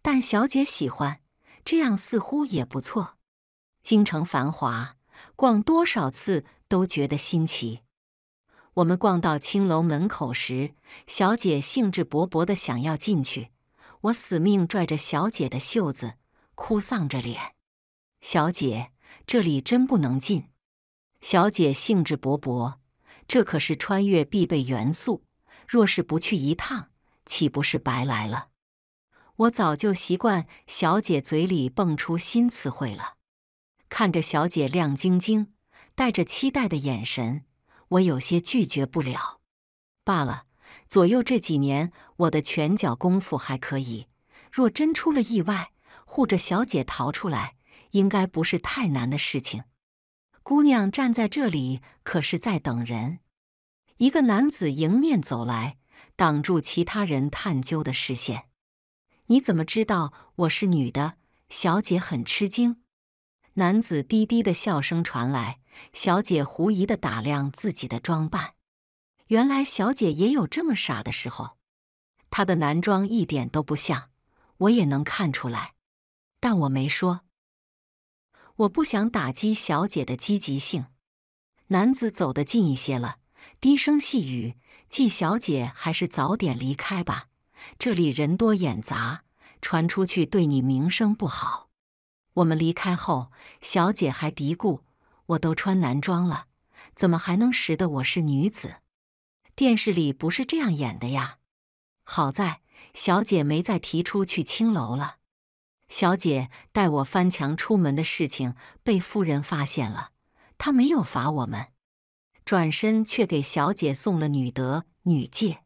[SPEAKER 1] 但小姐喜欢，这样似乎也不错。京城繁华。逛多少次都觉得新奇。我们逛到青楼门口时，小姐兴致勃勃的想要进去，我死命拽着小姐的袖子，哭丧着脸：“小姐，这里真不能进。”小姐兴致勃勃，这可是穿越必备元素，若是不去一趟，岂不是白来了？我早就习惯小姐嘴里蹦出新词汇了。看着小姐亮晶晶，带着期待的眼神，我有些拒绝不了。罢了，左右这几年我的拳脚功夫还可以，若真出了意外，护着小姐逃出来，应该不是太难的事情。姑娘站在这里，可是在等人。一个男子迎面走来，挡住其他人探究的视线。你怎么知道我是女的？小姐很吃惊。男子低低的笑声传来，小姐狐疑的打量自己的装扮。原来小姐也有这么傻的时候。她的男装一点都不像，我也能看出来，但我没说，我不想打击小姐的积极性。男子走得近一些了，低声细语：“季小姐，还是早点离开吧，这里人多眼杂，传出去对你名声不好。”我们离开后，小姐还嘀咕：“我都穿男装了，怎么还能识得我是女子？电视里不是这样演的呀。”好在小姐没再提出去青楼了。小姐带我翻墙出门的事情被夫人发现了，她没有罚我们，转身却给小姐送了女德女戒。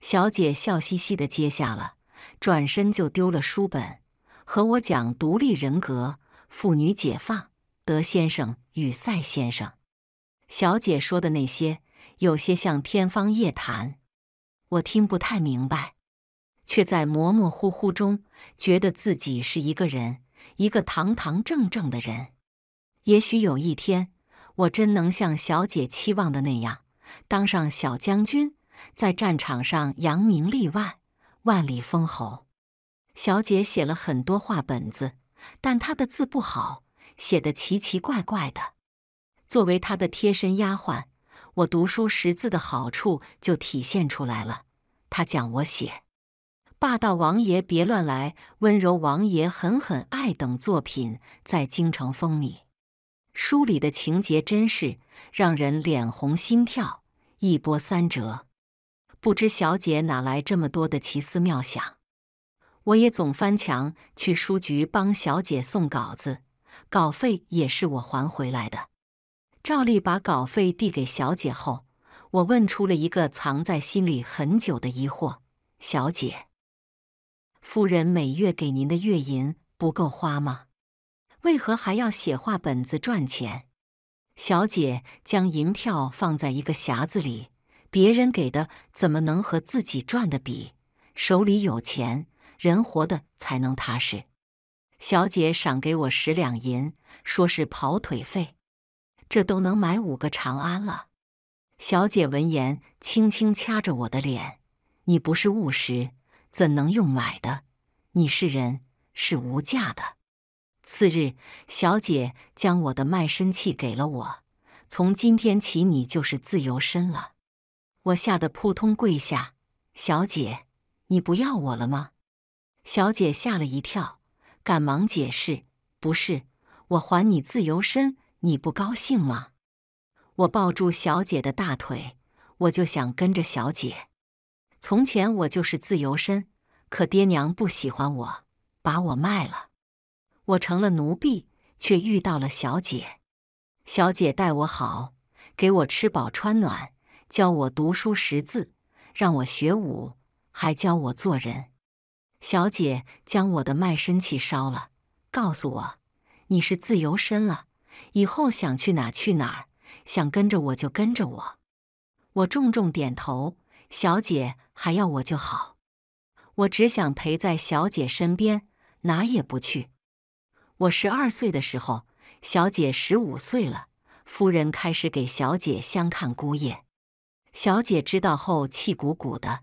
[SPEAKER 1] 小姐笑嘻嘻的接下了，转身就丢了书本。和我讲独立人格、妇女解放，德先生与赛先生，小姐说的那些，有些像天方夜谭，我听不太明白，却在模模糊糊中觉得自己是一个人，一个堂堂正正的人。也许有一天，我真能像小姐期望的那样，当上小将军，在战场上扬名立万，万里封侯。小姐写了很多画本子，但她的字不好，写的奇奇怪怪的。作为她的贴身丫鬟，我读书识字的好处就体现出来了。她讲我写《霸道王爷别乱来》《温柔王爷狠狠爱》等作品在京城风靡，书里的情节真是让人脸红心跳，一波三折。不知小姐哪来这么多的奇思妙想？我也总翻墙去书局帮小姐送稿子，稿费也是我还回来的。照例把稿费递给小姐后，我问出了一个藏在心里很久的疑惑：小姐，夫人每月给您的月银不够花吗？为何还要写画本子赚钱？小姐将银票放在一个匣子里，别人给的怎么能和自己赚的比？手里有钱。人活的才能踏实。小姐赏给我十两银，说是跑腿费，这都能买五个长安了。小姐闻言，轻轻掐着我的脸：“你不是务实，怎能用买的？你是人，是无价的。”次日，小姐将我的卖身契给了我：“从今天起，你就是自由身了。”我吓得扑通跪下：“小姐，你不要我了吗？”小姐吓了一跳，赶忙解释：“不是，我还你自由身，你不高兴吗？”我抱住小姐的大腿，我就想跟着小姐。从前我就是自由身，可爹娘不喜欢我，把我卖了，我成了奴婢，却遇到了小姐。小姐待我好，给我吃饱穿暖，教我读书识字，让我学武，还教我做人。小姐将我的卖身契烧了，告诉我，你是自由身了，以后想去哪去哪，想跟着我就跟着我。我重重点头，小姐还要我就好，我只想陪在小姐身边，哪也不去。我十二岁的时候，小姐十五岁了，夫人开始给小姐相看姑爷，小姐知道后气鼓鼓的。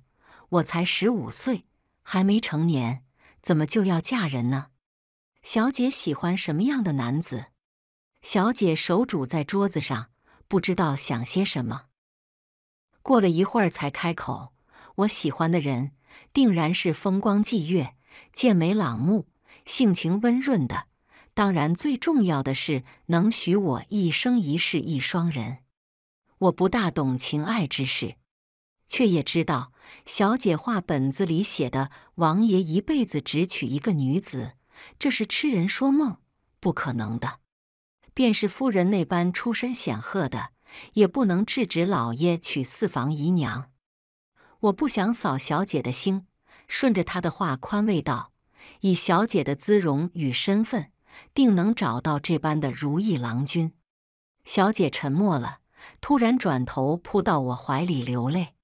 [SPEAKER 1] 我才十五岁。还没成年，怎么就要嫁人呢？小姐喜欢什么样的男子？小姐手拄在桌子上，不知道想些什么。过了一会儿才开口：“我喜欢的人，定然是风光霁月、健美朗目、性情温润的。当然，最重要的是能许我一生一世一双人。我不大懂情爱之事。”却也知道，小姐话本子里写的王爷一辈子只娶一个女子，这是痴人说梦，不可能的。便是夫人那般出身显赫的，也不能制止老爷娶四房姨娘。我不想扫小姐的兴，顺着她的话宽慰道：“以小姐的姿容与身份，定能找到这般的如意郎君。”小姐沉默了，突然转头扑到我怀里流泪。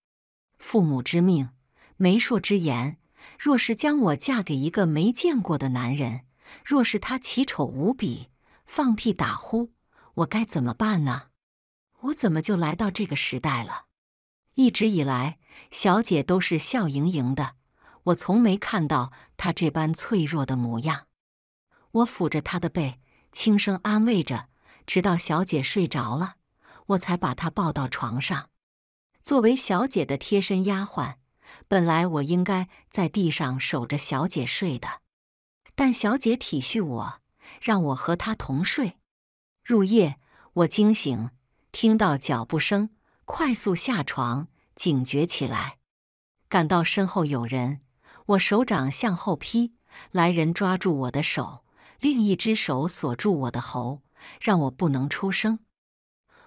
[SPEAKER 1] 父母之命，媒妁之言。若是将我嫁给一个没见过的男人，若是他奇丑无比，放屁打呼，我该怎么办呢？我怎么就来到这个时代了？一直以来，小姐都是笑盈盈的，我从没看到她这般脆弱的模样。我抚着她的背，轻声安慰着，直到小姐睡着了，我才把她抱到床上。作为小姐的贴身丫鬟，本来我应该在地上守着小姐睡的，但小姐体恤我，让我和她同睡。入夜，我惊醒，听到脚步声，快速下床，警觉起来，感到身后有人。我手掌向后劈，来人抓住我的手，另一只手锁住我的喉，让我不能出声。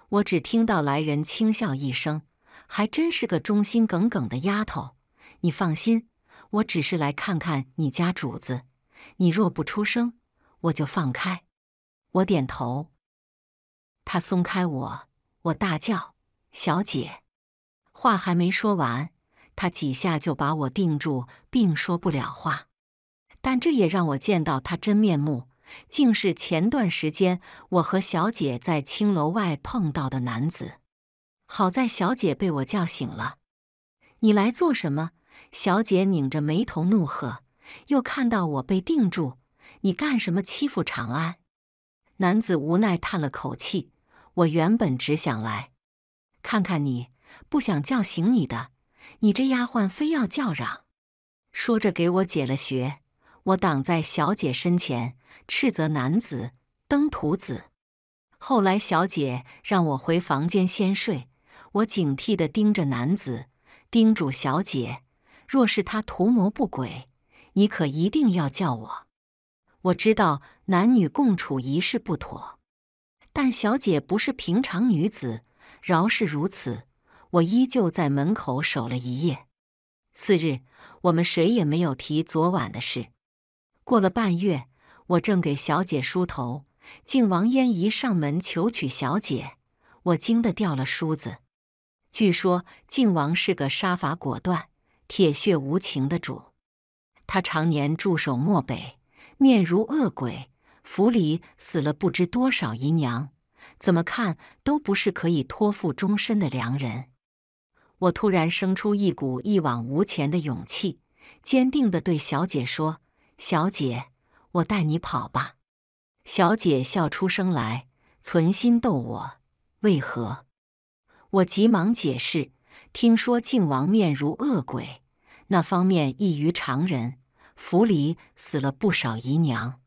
[SPEAKER 1] 我只听到来人轻笑一声。还真是个忠心耿耿的丫头，你放心，我只是来看看你家主子。你若不出声，我就放开。我点头，他松开我，我大叫：“小姐！”话还没说完，他几下就把我定住，并说不了话。但这也让我见到他真面目，竟是前段时间我和小姐在青楼外碰到的男子。好在小姐被我叫醒了，你来做什么？小姐拧着眉头怒喝。又看到我被定住，你干什么欺负长安？男子无奈叹了口气。我原本只想来看看你，不想叫醒你的。你这丫鬟非要叫嚷。说着给我解了穴。我挡在小姐身前，斥责男子登徒子。后来小姐让我回房间先睡。我警惕的盯着男子，叮嘱小姐：“若是他图谋不轨，你可一定要叫我。”我知道男女共处一事不妥，但小姐不是平常女子，饶是如此，我依旧在门口守了一夜。次日，我们谁也没有提昨晚的事。过了半月，我正给小姐梳头，竟王嫣一上门求娶小姐，我惊得掉了梳子。据说靖王是个杀伐果断、铁血无情的主，他常年驻守漠北，面如恶鬼，府里死了不知多少姨娘，怎么看都不是可以托付终身的良人。我突然生出一股一往无前的勇气，坚定地对小姐说：“小姐，我带你跑吧。”小姐笑出声来，存心逗我，为何？我急忙解释，听说靖王面如恶鬼，那方面异于常人，府里死了不少姨娘，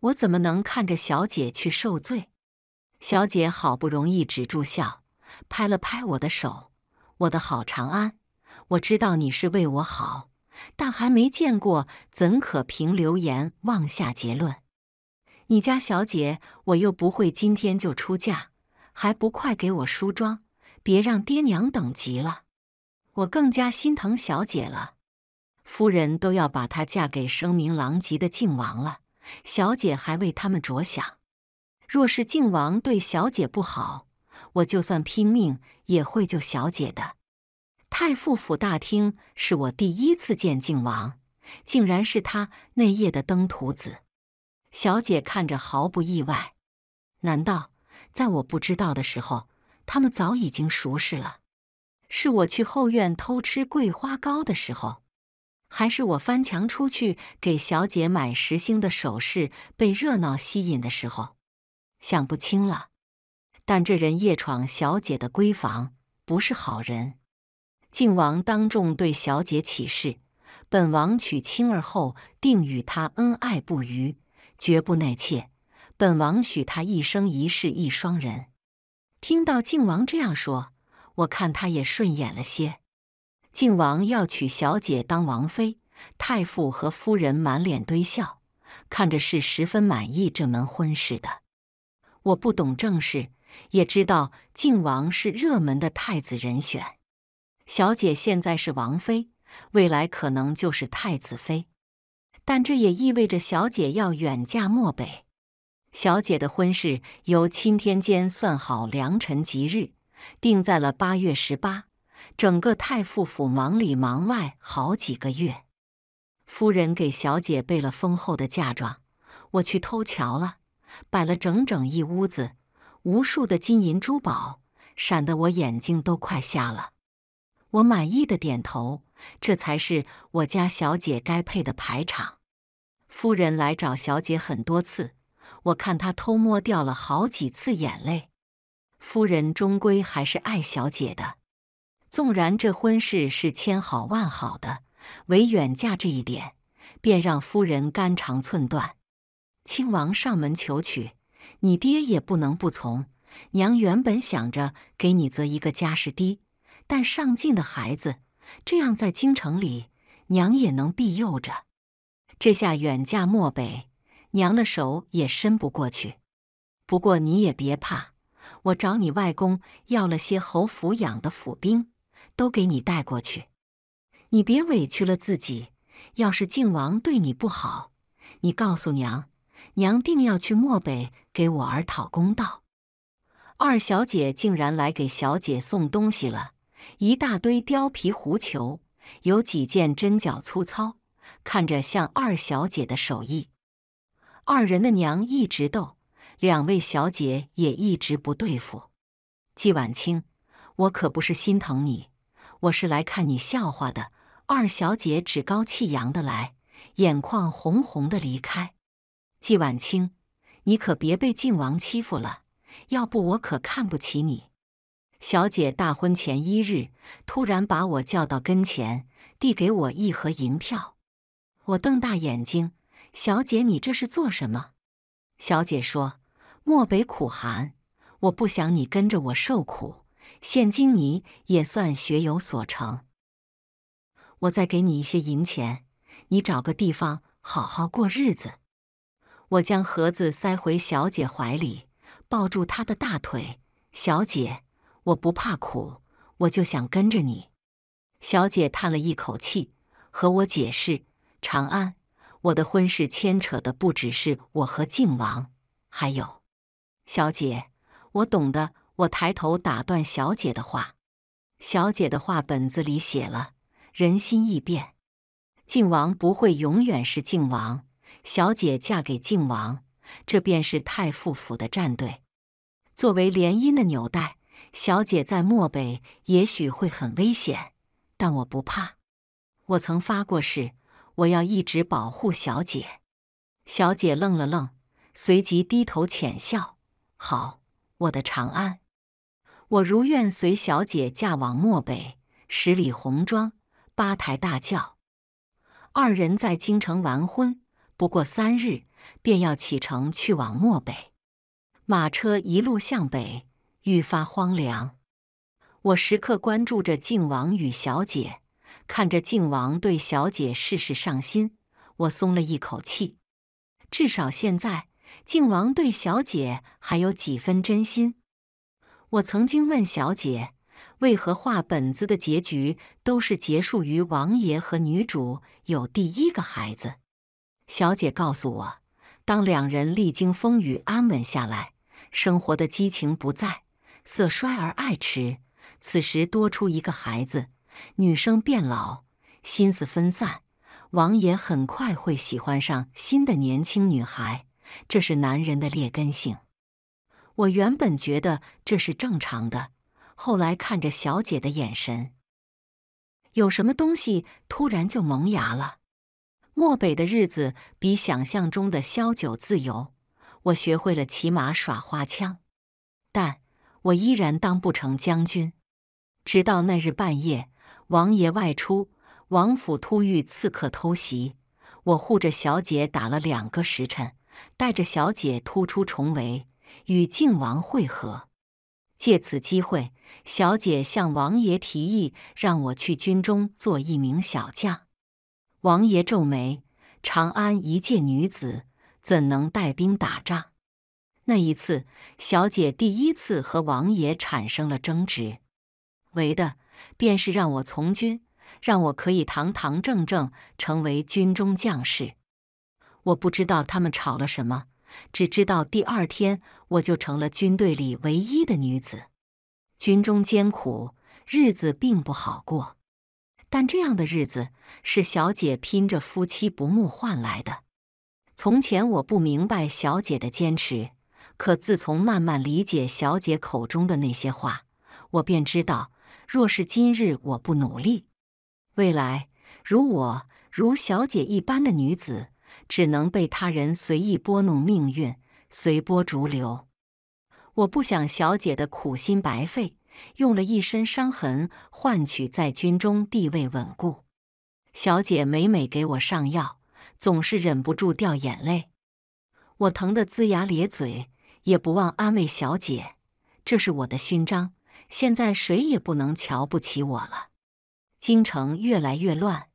[SPEAKER 1] 我怎么能看着小姐去受罪？小姐好不容易止住笑，拍了拍我的手：“我的好长安，我知道你是为我好，但还没见过，怎可凭流言妄下结论？你家小姐我又不会今天就出嫁。”还不快给我梳妆，别让爹娘等急了！我更加心疼小姐了。夫人都要把她嫁给声名狼藉的靖王了，小姐还为他们着想。若是靖王对小姐不好，我就算拼命也会救小姐的。太傅府大厅是我第一次见靖王，竟然是他那夜的登徒子。小姐看着毫不意外，难道？在我不知道的时候，他们早已经熟识了。是我去后院偷吃桂花糕的时候，还是我翻墙出去给小姐买十星的首饰被热闹吸引的时候？想不清了。但这人夜闯小姐的闺房，不是好人。靖王当众对小姐起誓：本王娶青儿后，定与她恩爱不渝，绝不内妾。本王许他一生一世一双人。听到靖王这样说，我看他也顺眼了些。靖王要娶小姐当王妃，太傅和夫人满脸堆笑，看着是十分满意这门婚事的。我不懂政事，也知道靖王是热门的太子人选。小姐现在是王妃，未来可能就是太子妃，但这也意味着小姐要远嫁漠北。小姐的婚事由钦天监算好良辰吉日，定在了八月十八。整个太傅府忙里忙外好几个月，夫人给小姐备了丰厚的嫁妆。我去偷瞧了，摆了整整一屋子，无数的金银珠宝，闪得我眼睛都快瞎了。我满意的点头，这才是我家小姐该配的排场。夫人来找小姐很多次。我看他偷摸掉了好几次眼泪，夫人终归还是爱小姐的，纵然这婚事是千好万好的，唯远嫁这一点便让夫人肝肠寸断。亲王上门求娶，你爹也不能不从。娘原本想着给你择一个家世低但上进的孩子，这样在京城里，娘也能庇佑着。这下远嫁漠北。娘的手也伸不过去，不过你也别怕，我找你外公要了些侯府养的府兵，都给你带过去。你别委屈了自己，要是靖王对你不好，你告诉娘，娘定要去漠北给我儿讨公道。二小姐竟然来给小姐送东西了，一大堆貂皮狐裘，有几件针脚粗糙，看着像二小姐的手艺。二人的娘一直斗，两位小姐也一直不对付。季晚清，我可不是心疼你，我是来看你笑话的。二小姐趾高气扬的来，眼眶红红的离开。季晚清，你可别被靖王欺负了，要不我可看不起你。小姐大婚前一日，突然把我叫到跟前，递给我一盒银票，我瞪大眼睛。小姐，你这是做什么？小姐说：“漠北苦寒，我不想你跟着我受苦。现今你也算学有所成，我再给你一些银钱，你找个地方好好过日子。”我将盒子塞回小姐怀里，抱住她的大腿。小姐，我不怕苦，我就想跟着你。小姐叹了一口气，和我解释：“长安。”我的婚事牵扯的不只是我和靖王，还有小姐。我懂得。我抬头打断小姐的话。小姐的话本子里写了：人心易变，靖王不会永远是靖王。小姐嫁给靖王，这便是太傅府的战队。作为联姻的纽带，小姐在漠北也许会很危险，但我不怕。我曾发过誓。我要一直保护小姐。小姐愣了愣，随即低头浅笑：“好，我的长安，我如愿随小姐嫁往漠北，十里红妆，八抬大轿。二人在京城完婚，不过三日，便要启程去往漠北。马车一路向北，愈发荒凉。我时刻关注着靖王与小姐。”看着靖王对小姐事事上心，我松了一口气。至少现在，靖王对小姐还有几分真心。我曾经问小姐，为何画本子的结局都是结束于王爷和女主有第一个孩子？小姐告诉我，当两人历经风雨安稳下来，生活的激情不在，色衰而爱弛，此时多出一个孩子。女生变老，心思分散，王爷很快会喜欢上新的年轻女孩，这是男人的劣根性。我原本觉得这是正常的，后来看着小姐的眼神，有什么东西突然就萌芽了。漠北的日子比想象中的消酒自由，我学会了骑马耍花枪，但我依然当不成将军。直到那日半夜。王爷外出，王府突遇刺客偷袭，我护着小姐打了两个时辰，带着小姐突出重围，与靖王会合。借此机会，小姐向王爷提议让我去军中做一名小将。王爷皱眉：“长安一介女子，怎能带兵打仗？”那一次，小姐第一次和王爷产生了争执，为的。便是让我从军，让我可以堂堂正正成为军中将士。我不知道他们吵了什么，只知道第二天我就成了军队里唯一的女子。军中艰苦，日子并不好过，但这样的日子是小姐拼着夫妻不睦换来的。从前我不明白小姐的坚持，可自从慢慢理解小姐口中的那些话，我便知道。若是今日我不努力，未来如我如小姐一般的女子，只能被他人随意拨弄命运，随波逐流。我不想小姐的苦心白费，用了一身伤痕换取在军中地位稳固。小姐每每给我上药，总是忍不住掉眼泪，我疼得龇牙咧嘴，也不忘安慰小姐：“这是我的勋章。”现在谁也不能瞧不起我了。京城越来越乱，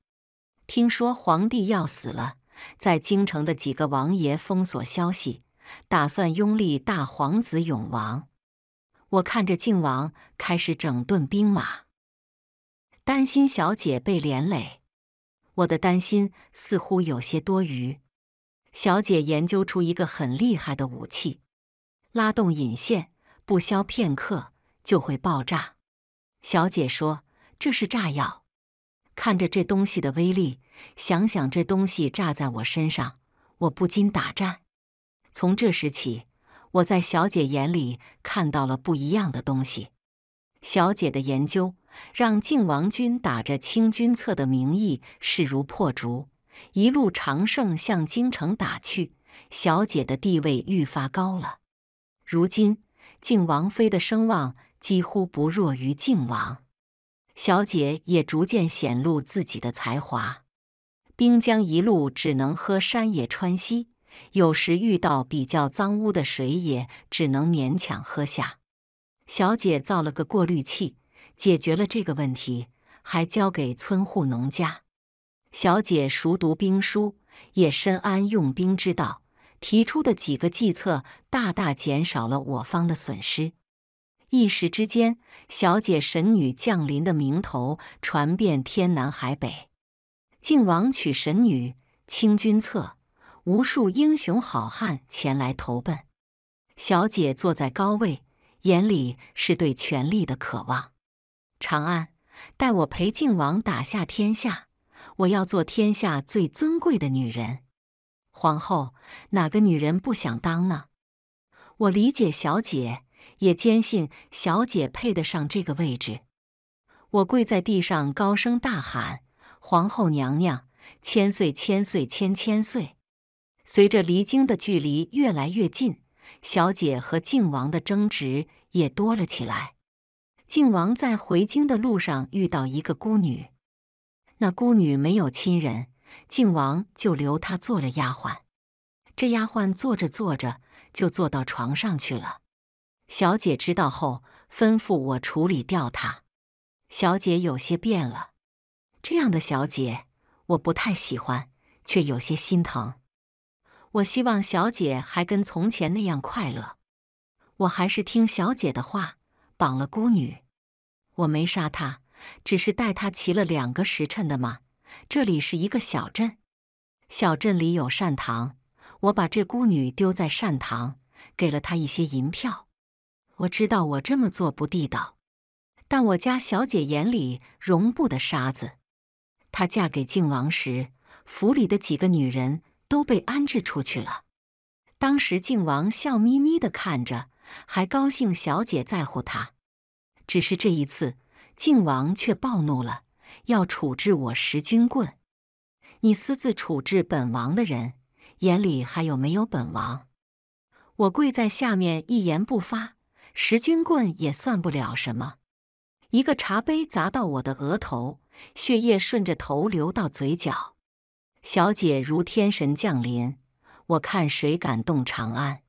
[SPEAKER 1] 听说皇帝要死了，在京城的几个王爷封锁消息，打算拥立大皇子永王。我看着靖王开始整顿兵马，担心小姐被连累。我的担心似乎有些多余。小姐研究出一个很厉害的武器，拉动引线，不消片刻。就会爆炸，小姐说这是炸药。看着这东西的威力，想想这东西炸在我身上，我不禁打颤。从这时起，我在小姐眼里看到了不一样的东西。小姐的研究让靖王军打着清君侧的名义势如破竹，一路长胜向京城打去。小姐的地位愈发高了。如今，靖王妃的声望。几乎不弱于靖王，小姐也逐渐显露自己的才华。兵将一路只能喝山野川溪，有时遇到比较脏污的水，也只能勉强喝下。小姐造了个过滤器，解决了这个问题，还交给村户农家。小姐熟读兵书，也深谙用兵之道，提出的几个计策，大大减少了我方的损失。一时之间，小姐神女降临的名头传遍天南海北。靖王娶神女，清君侧，无数英雄好汉前来投奔。小姐坐在高位，眼里是对权力的渴望。长安，待我陪靖王打下天下，我要做天下最尊贵的女人，皇后。哪个女人不想当呢？我理解小姐。也坚信小姐配得上这个位置。我跪在地上，高声大喊：“皇后娘娘，千岁千岁千千岁！”随着离京的距离越来越近，小姐和靖王的争执也多了起来。靖王在回京的路上遇到一个孤女，那孤女没有亲人，靖王就留她做了丫鬟。这丫鬟坐着坐着就坐到床上去了。小姐知道后，吩咐我处理掉她。小姐有些变了，这样的小姐我不太喜欢，却有些心疼。我希望小姐还跟从前那样快乐。我还是听小姐的话，绑了孤女。我没杀她，只是带她骑了两个时辰的马。这里是一个小镇，小镇里有善堂。我把这孤女丢在善堂，给了她一些银票。我知道我这么做不地道，但我家小姐眼里容不得沙子。她嫁给靖王时，府里的几个女人都被安置出去了。当时靖王笑眯眯地看着，还高兴小姐在乎他。只是这一次，靖王却暴怒了，要处置我十军棍。你私自处置本王的人，眼里还有没有本王？我跪在下面一言不发。十军棍也算不了什么。一个茶杯砸到我的额头，血液顺着头流到嘴角。小姐如天神降临，我看谁敢动长安。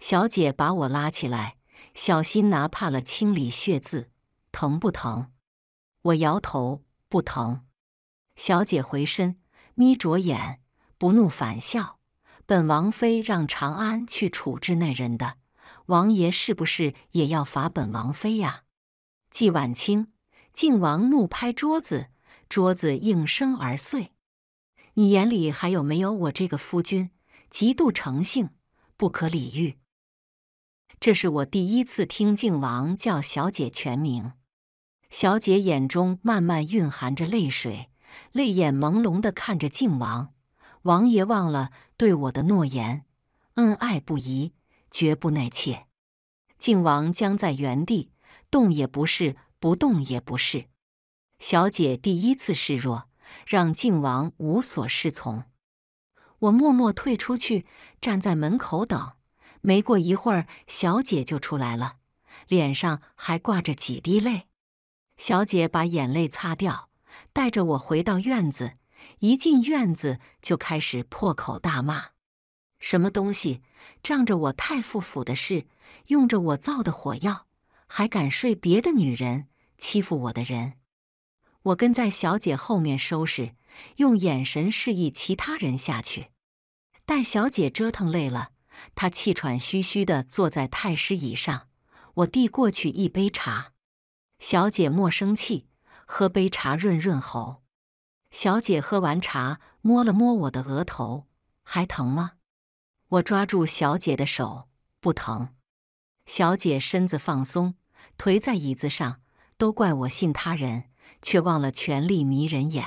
[SPEAKER 1] 小姐把我拉起来，小心拿帕了清理血渍，疼不疼？我摇头，不疼。小姐回身，眯着眼，不怒反笑：“本王妃让长安去处置那人的。”王爷是不是也要罚本王妃呀？季晚清，靖王怒拍桌子，桌子应声而碎。你眼里还有没有我这个夫君？极度诚信，不可理喻。这是我第一次听靖王叫小姐全名。小姐眼中慢慢蕴含着泪水，泪眼朦胧的看着靖王。王爷忘了对我的诺言，恩爱不移。绝不耐切，靖王僵在原地，动也不是，不动也不是。小姐第一次示弱，让靖王无所适从。我默默退出去，站在门口等。没过一会儿，小姐就出来了，脸上还挂着几滴泪。小姐把眼泪擦掉，带着我回到院子，一进院子就开始破口大骂。什么东西？仗着我太傅府的事，用着我造的火药，还敢睡别的女人？欺负我的人！我跟在小姐后面收拾，用眼神示意其他人下去。待小姐折腾累了，她气喘吁吁的坐在太师椅上，我递过去一杯茶。小姐莫生气，喝杯茶润润喉。小姐喝完茶，摸了摸我的额头，还疼吗？我抓住小姐的手，不疼。小姐身子放松，颓在椅子上。都怪我信他人，却忘了权力迷人眼。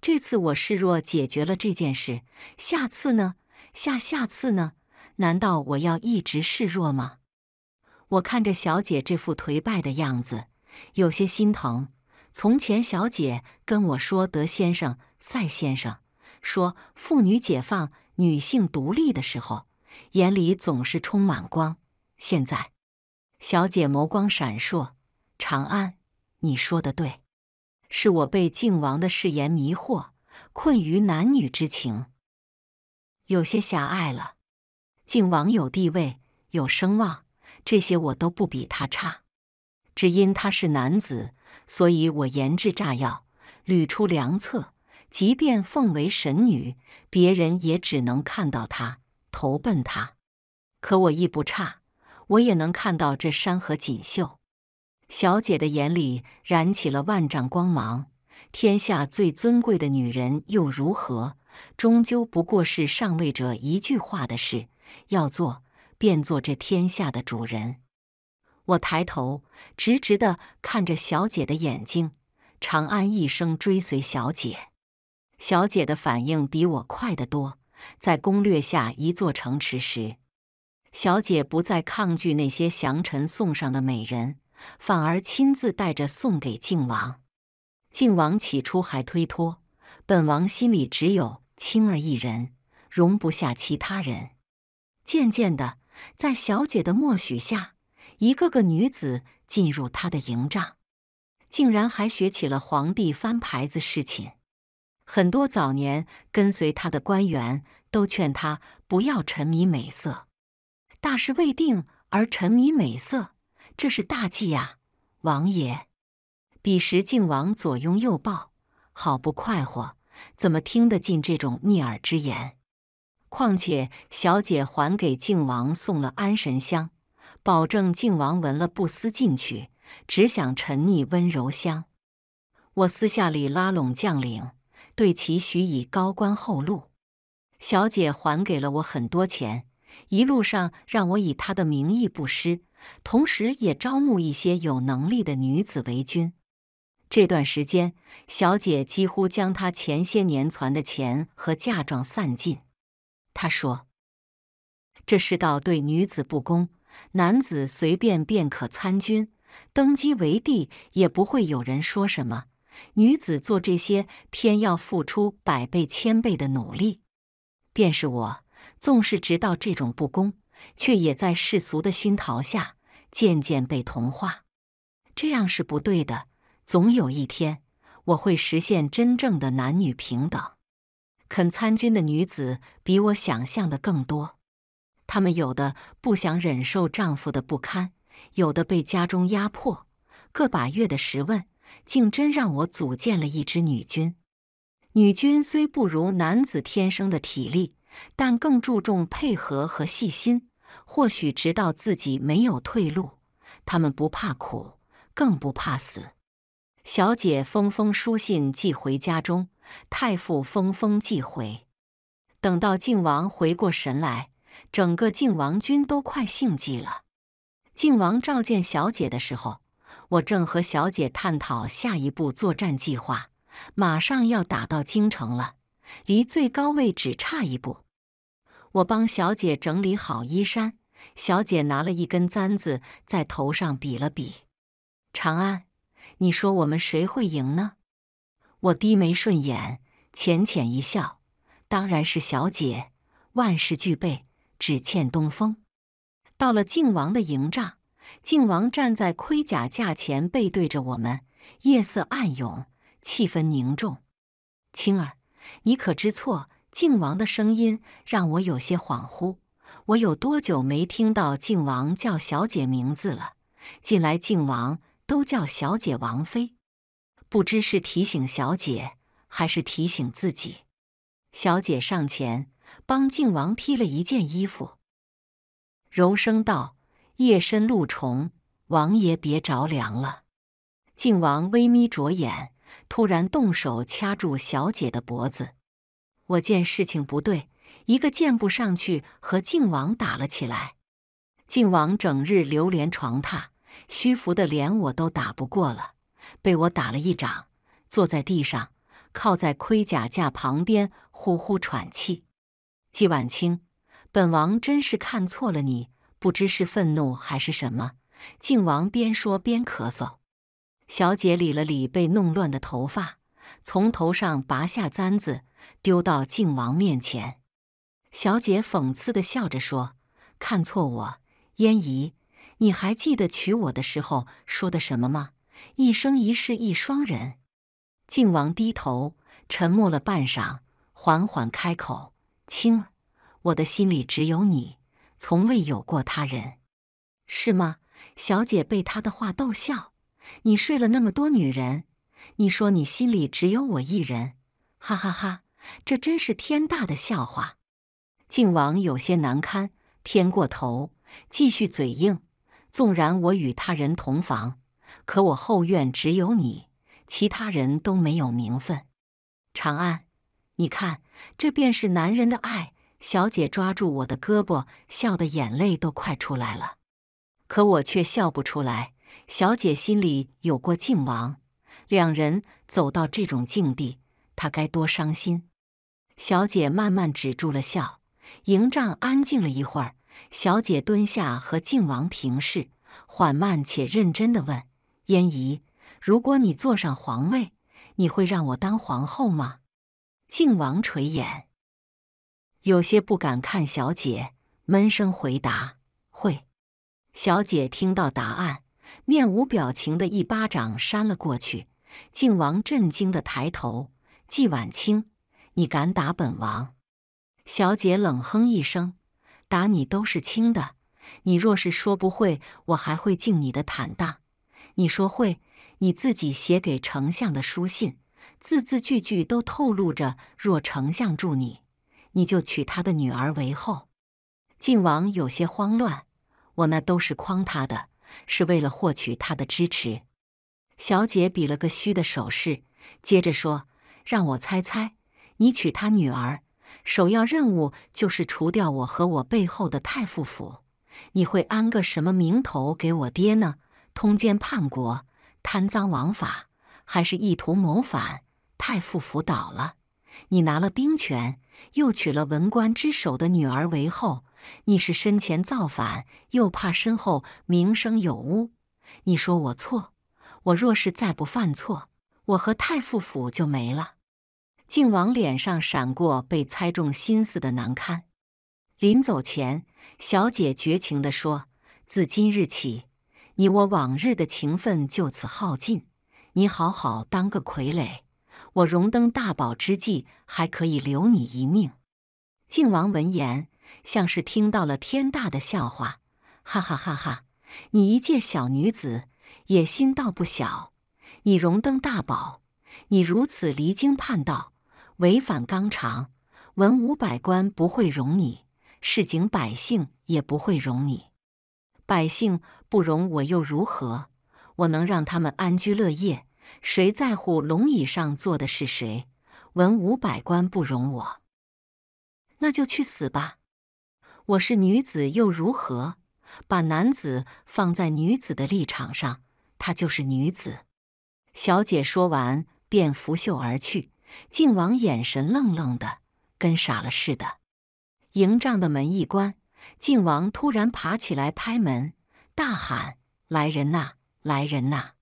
[SPEAKER 1] 这次我示弱解决了这件事，下次呢？下下次呢？难道我要一直示弱吗？我看着小姐这副颓败的样子，有些心疼。从前小姐跟我说，德先生、赛先生说，妇女解放。女性独立的时候，眼里总是充满光。现在，小姐眸光闪烁。长安，你说的对，是我被靖王的誓言迷惑，困于男女之情，有些狭隘了。靖王有地位，有声望，这些我都不比他差。只因他是男子，所以我研制炸药，屡出良策。即便奉为神女，别人也只能看到她，投奔她。可我亦不差，我也能看到这山河锦绣。小姐的眼里燃起了万丈光芒。天下最尊贵的女人又如何？终究不过是上位者一句话的事。要做，便做这天下的主人。我抬头，直直的看着小姐的眼睛。长安一生追随小姐。小姐的反应比我快得多。在攻略下一座城池时，小姐不再抗拒那些降臣送上的美人，反而亲自带着送给靖王。靖王起初还推脱，本王心里只有青儿一人，容不下其他人。渐渐的，在小姐的默许下，一个个女子进入他的营帐，竟然还学起了皇帝翻牌子侍寝。很多早年跟随他的官员都劝他不要沉迷美色，大事未定而沉迷美色，这是大忌呀，王爷。彼时靖王左拥右抱，好不快活，怎么听得进这种逆耳之言？况且小姐还给靖王送了安神香，保证靖王闻了不思进取，只想沉溺温柔乡。我私下里拉拢将领。对其许以高官厚禄，小姐还给了我很多钱，一路上让我以她的名义布施，同时也招募一些有能力的女子为军。这段时间，小姐几乎将她前些年攒的钱和嫁妆散尽。她说：“这世道对女子不公，男子随便便可参军，登基为帝也不会有人说什么。”女子做这些，偏要付出百倍千倍的努力。便是我，纵是知道这种不公，却也在世俗的熏陶下渐渐被同化。这样是不对的。总有一天，我会实现真正的男女平等。肯参军的女子比我想象的更多。她们有的不想忍受丈夫的不堪，有的被家中压迫，个把月的十问。竟真让我组建了一支女军。女军虽不如男子天生的体力，但更注重配合和细心。或许直到自己没有退路，她们不怕苦，更不怕死。小姐封封书信寄回家中，太傅封封寄回。等到靖王回过神来，整个靖王军都快性急了。靖王召见小姐的时候。我正和小姐探讨下一步作战计划，马上要打到京城了，离最高位只差一步。我帮小姐整理好衣衫，小姐拿了一根簪子在头上比了比。长安，你说我们谁会赢呢？我低眉顺眼，浅浅一笑，当然是小姐。万事俱备，只欠东风。到了靖王的营帐。靖王站在盔甲架前，背对着我们。夜色暗涌，气氛凝重。青儿，你可知错？靖王的声音让我有些恍惚。我有多久没听到靖王叫小姐名字了？近来，靖王都叫小姐王妃，不知是提醒小姐，还是提醒自己。小姐上前帮靖王披了一件衣服，柔声道。夜深露重，王爷别着凉了。靖王微眯着眼，突然动手掐住小姐的脖子。我见事情不对，一个箭步上去和靖王打了起来。靖王整日流连床榻，虚浮的连我都打不过了，被我打了一掌，坐在地上，靠在盔甲架旁边呼呼喘气。季晚清，本王真是看错了你。不知是愤怒还是什么，靖王边说边咳嗽。小姐理了理被弄乱的头发，从头上拔下簪子，丢到靖王面前。小姐讽刺的笑着说：“看错我，燕姨，你还记得娶我的时候说的什么吗？一生一世一双人。”靖王低头，沉默了半晌，缓缓开口：“青儿，我的心里只有你。”从未有过他人，是吗？小姐被他的话逗笑。你睡了那么多女人，你说你心里只有我一人，哈哈哈！这真是天大的笑话。靖王有些难堪，偏过头，继续嘴硬。纵然我与他人同房，可我后院只有你，其他人都没有名分。长安，你看，这便是男人的爱。小姐抓住我的胳膊，笑得眼泪都快出来了，可我却笑不出来。小姐心里有过靖王，两人走到这种境地，她该多伤心。小姐慢慢止住了笑，营帐安静了一会儿。小姐蹲下，和靖王平视，缓慢且认真地问：“燕姨，如果你坐上皇位，你会让我当皇后吗？”靖王垂眼。有些不敢看，小姐闷声回答：“会。”小姐听到答案，面无表情的一巴掌扇了过去。靖王震惊的抬头：“季晚清，你敢打本王？”小姐冷哼一声：“打你都是轻的。你若是说不会，我还会敬你的坦荡。你说会，你自己写给丞相的书信，字字句句都透露着若丞相助你。”你就娶他的女儿为后，晋王有些慌乱。我那都是诓他的，是为了获取他的支持。小姐比了个虚的手势，接着说：“让我猜猜，你娶他女儿，首要任务就是除掉我和我背后的太傅府。你会安个什么名头给我爹呢？通奸叛国、贪赃枉法，还是意图谋反？太傅府倒了，你拿了兵权。”又娶了文官之首的女儿为后，你是身前造反，又怕身后名声有污。你说我错，我若是再不犯错，我和太傅府就没了。靖王脸上闪过被猜中心思的难堪。临走前，小姐绝情地说：“自今日起，你我往日的情分就此耗尽，你好好当个傀儡。”我荣登大宝之际，还可以留你一命。靖王闻言，像是听到了天大的笑话，哈哈哈哈！你一介小女子，野心倒不小。你荣登大宝，你如此离经叛道，违反纲常，文武百官不会容你，市井百姓也不会容你。百姓不容我又如何？我能让他们安居乐业？谁在乎龙椅上坐的是谁？文武百官不容我，那就去死吧！我是女子又如何？把男子放在女子的立场上，她就是女子。小姐说完便拂袖而去。靖王眼神愣愣的，跟傻了似的。营帐的门一关，靖王突然爬起来拍门，大喊：“来人呐！来人呐！”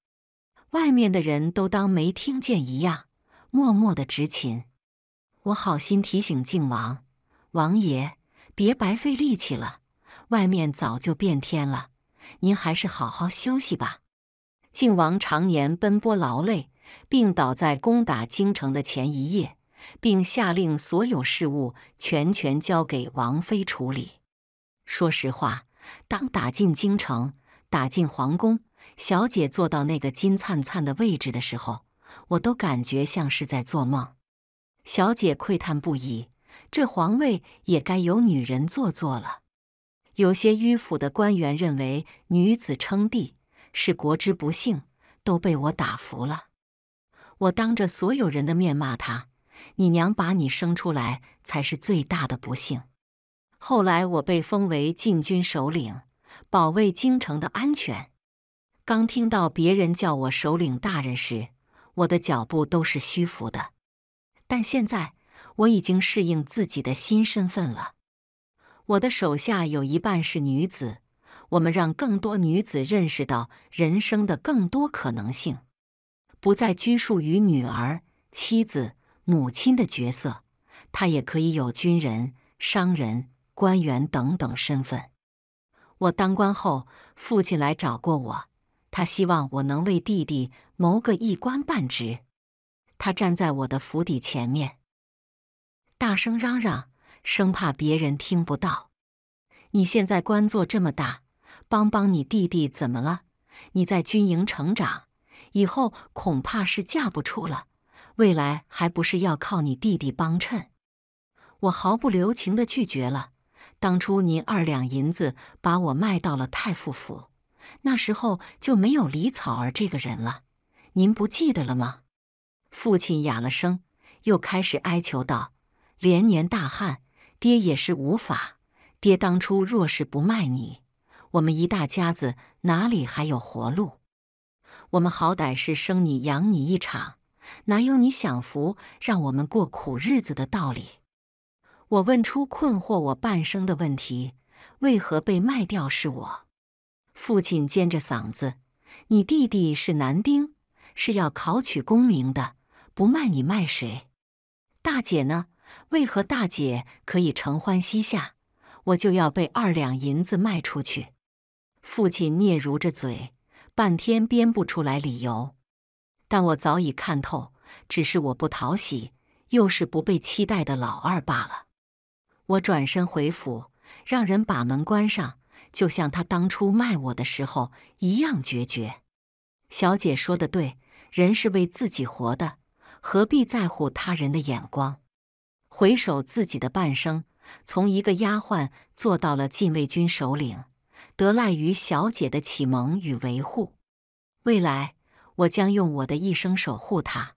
[SPEAKER 1] 外面的人都当没听见一样，默默的执勤。我好心提醒靖王王爷，别白费力气了，外面早就变天了，您还是好好休息吧。靖王常年奔波劳累，病倒在攻打京城的前一夜，并下令所有事务全权交给王妃处理。说实话，当打进京城，打进皇宫。小姐坐到那个金灿灿的位置的时候，我都感觉像是在做梦。小姐喟叹不已：“这皇位也该由女人坐坐了。”有些迂腐的官员认为女子称帝是国之不幸，都被我打服了。我当着所有人的面骂他：“你娘把你生出来才是最大的不幸。”后来我被封为禁军首领，保卫京城的安全。刚听到别人叫我首领大人时，我的脚步都是虚浮的。但现在我已经适应自己的新身份了。我的手下有一半是女子，我们让更多女子认识到人生的更多可能性，不再拘束于女儿、妻子、母亲的角色，她也可以有军人、商人、官员等等身份。我当官后，父亲来找过我。他希望我能为弟弟谋个一官半职。他站在我的府邸前面，大声嚷嚷，生怕别人听不到。你现在官做这么大，帮帮你弟弟怎么了？你在军营成长，以后恐怕是嫁不出了，未来还不是要靠你弟弟帮衬？我毫不留情地拒绝了。当初您二两银子把我卖到了太傅府。那时候就没有李草儿这个人了，您不记得了吗？父亲哑了声，又开始哀求道：“连年大旱，爹也是无法。爹当初若是不卖你，我们一大家子哪里还有活路？我们好歹是生你养你一场，哪有你享福让我们过苦日子的道理？”我问出困惑我半生的问题：“为何被卖掉是我？”父亲尖着嗓子：“你弟弟是男丁，是要考取功名的，不卖你卖谁？大姐呢？为何大姐可以承欢膝下，我就要被二两银子卖出去？”父亲嗫嚅着嘴，半天编不出来理由。但我早已看透，只是我不讨喜，又是不被期待的老二罢了。我转身回府，让人把门关上。就像他当初卖我的时候一样决绝。小姐说的对，人是为自己活的，何必在乎他人的眼光？回首自己的半生，从一个丫鬟做到了禁卫军首领，得赖于小姐的启蒙与维护。未来，我将用我的一生守护她。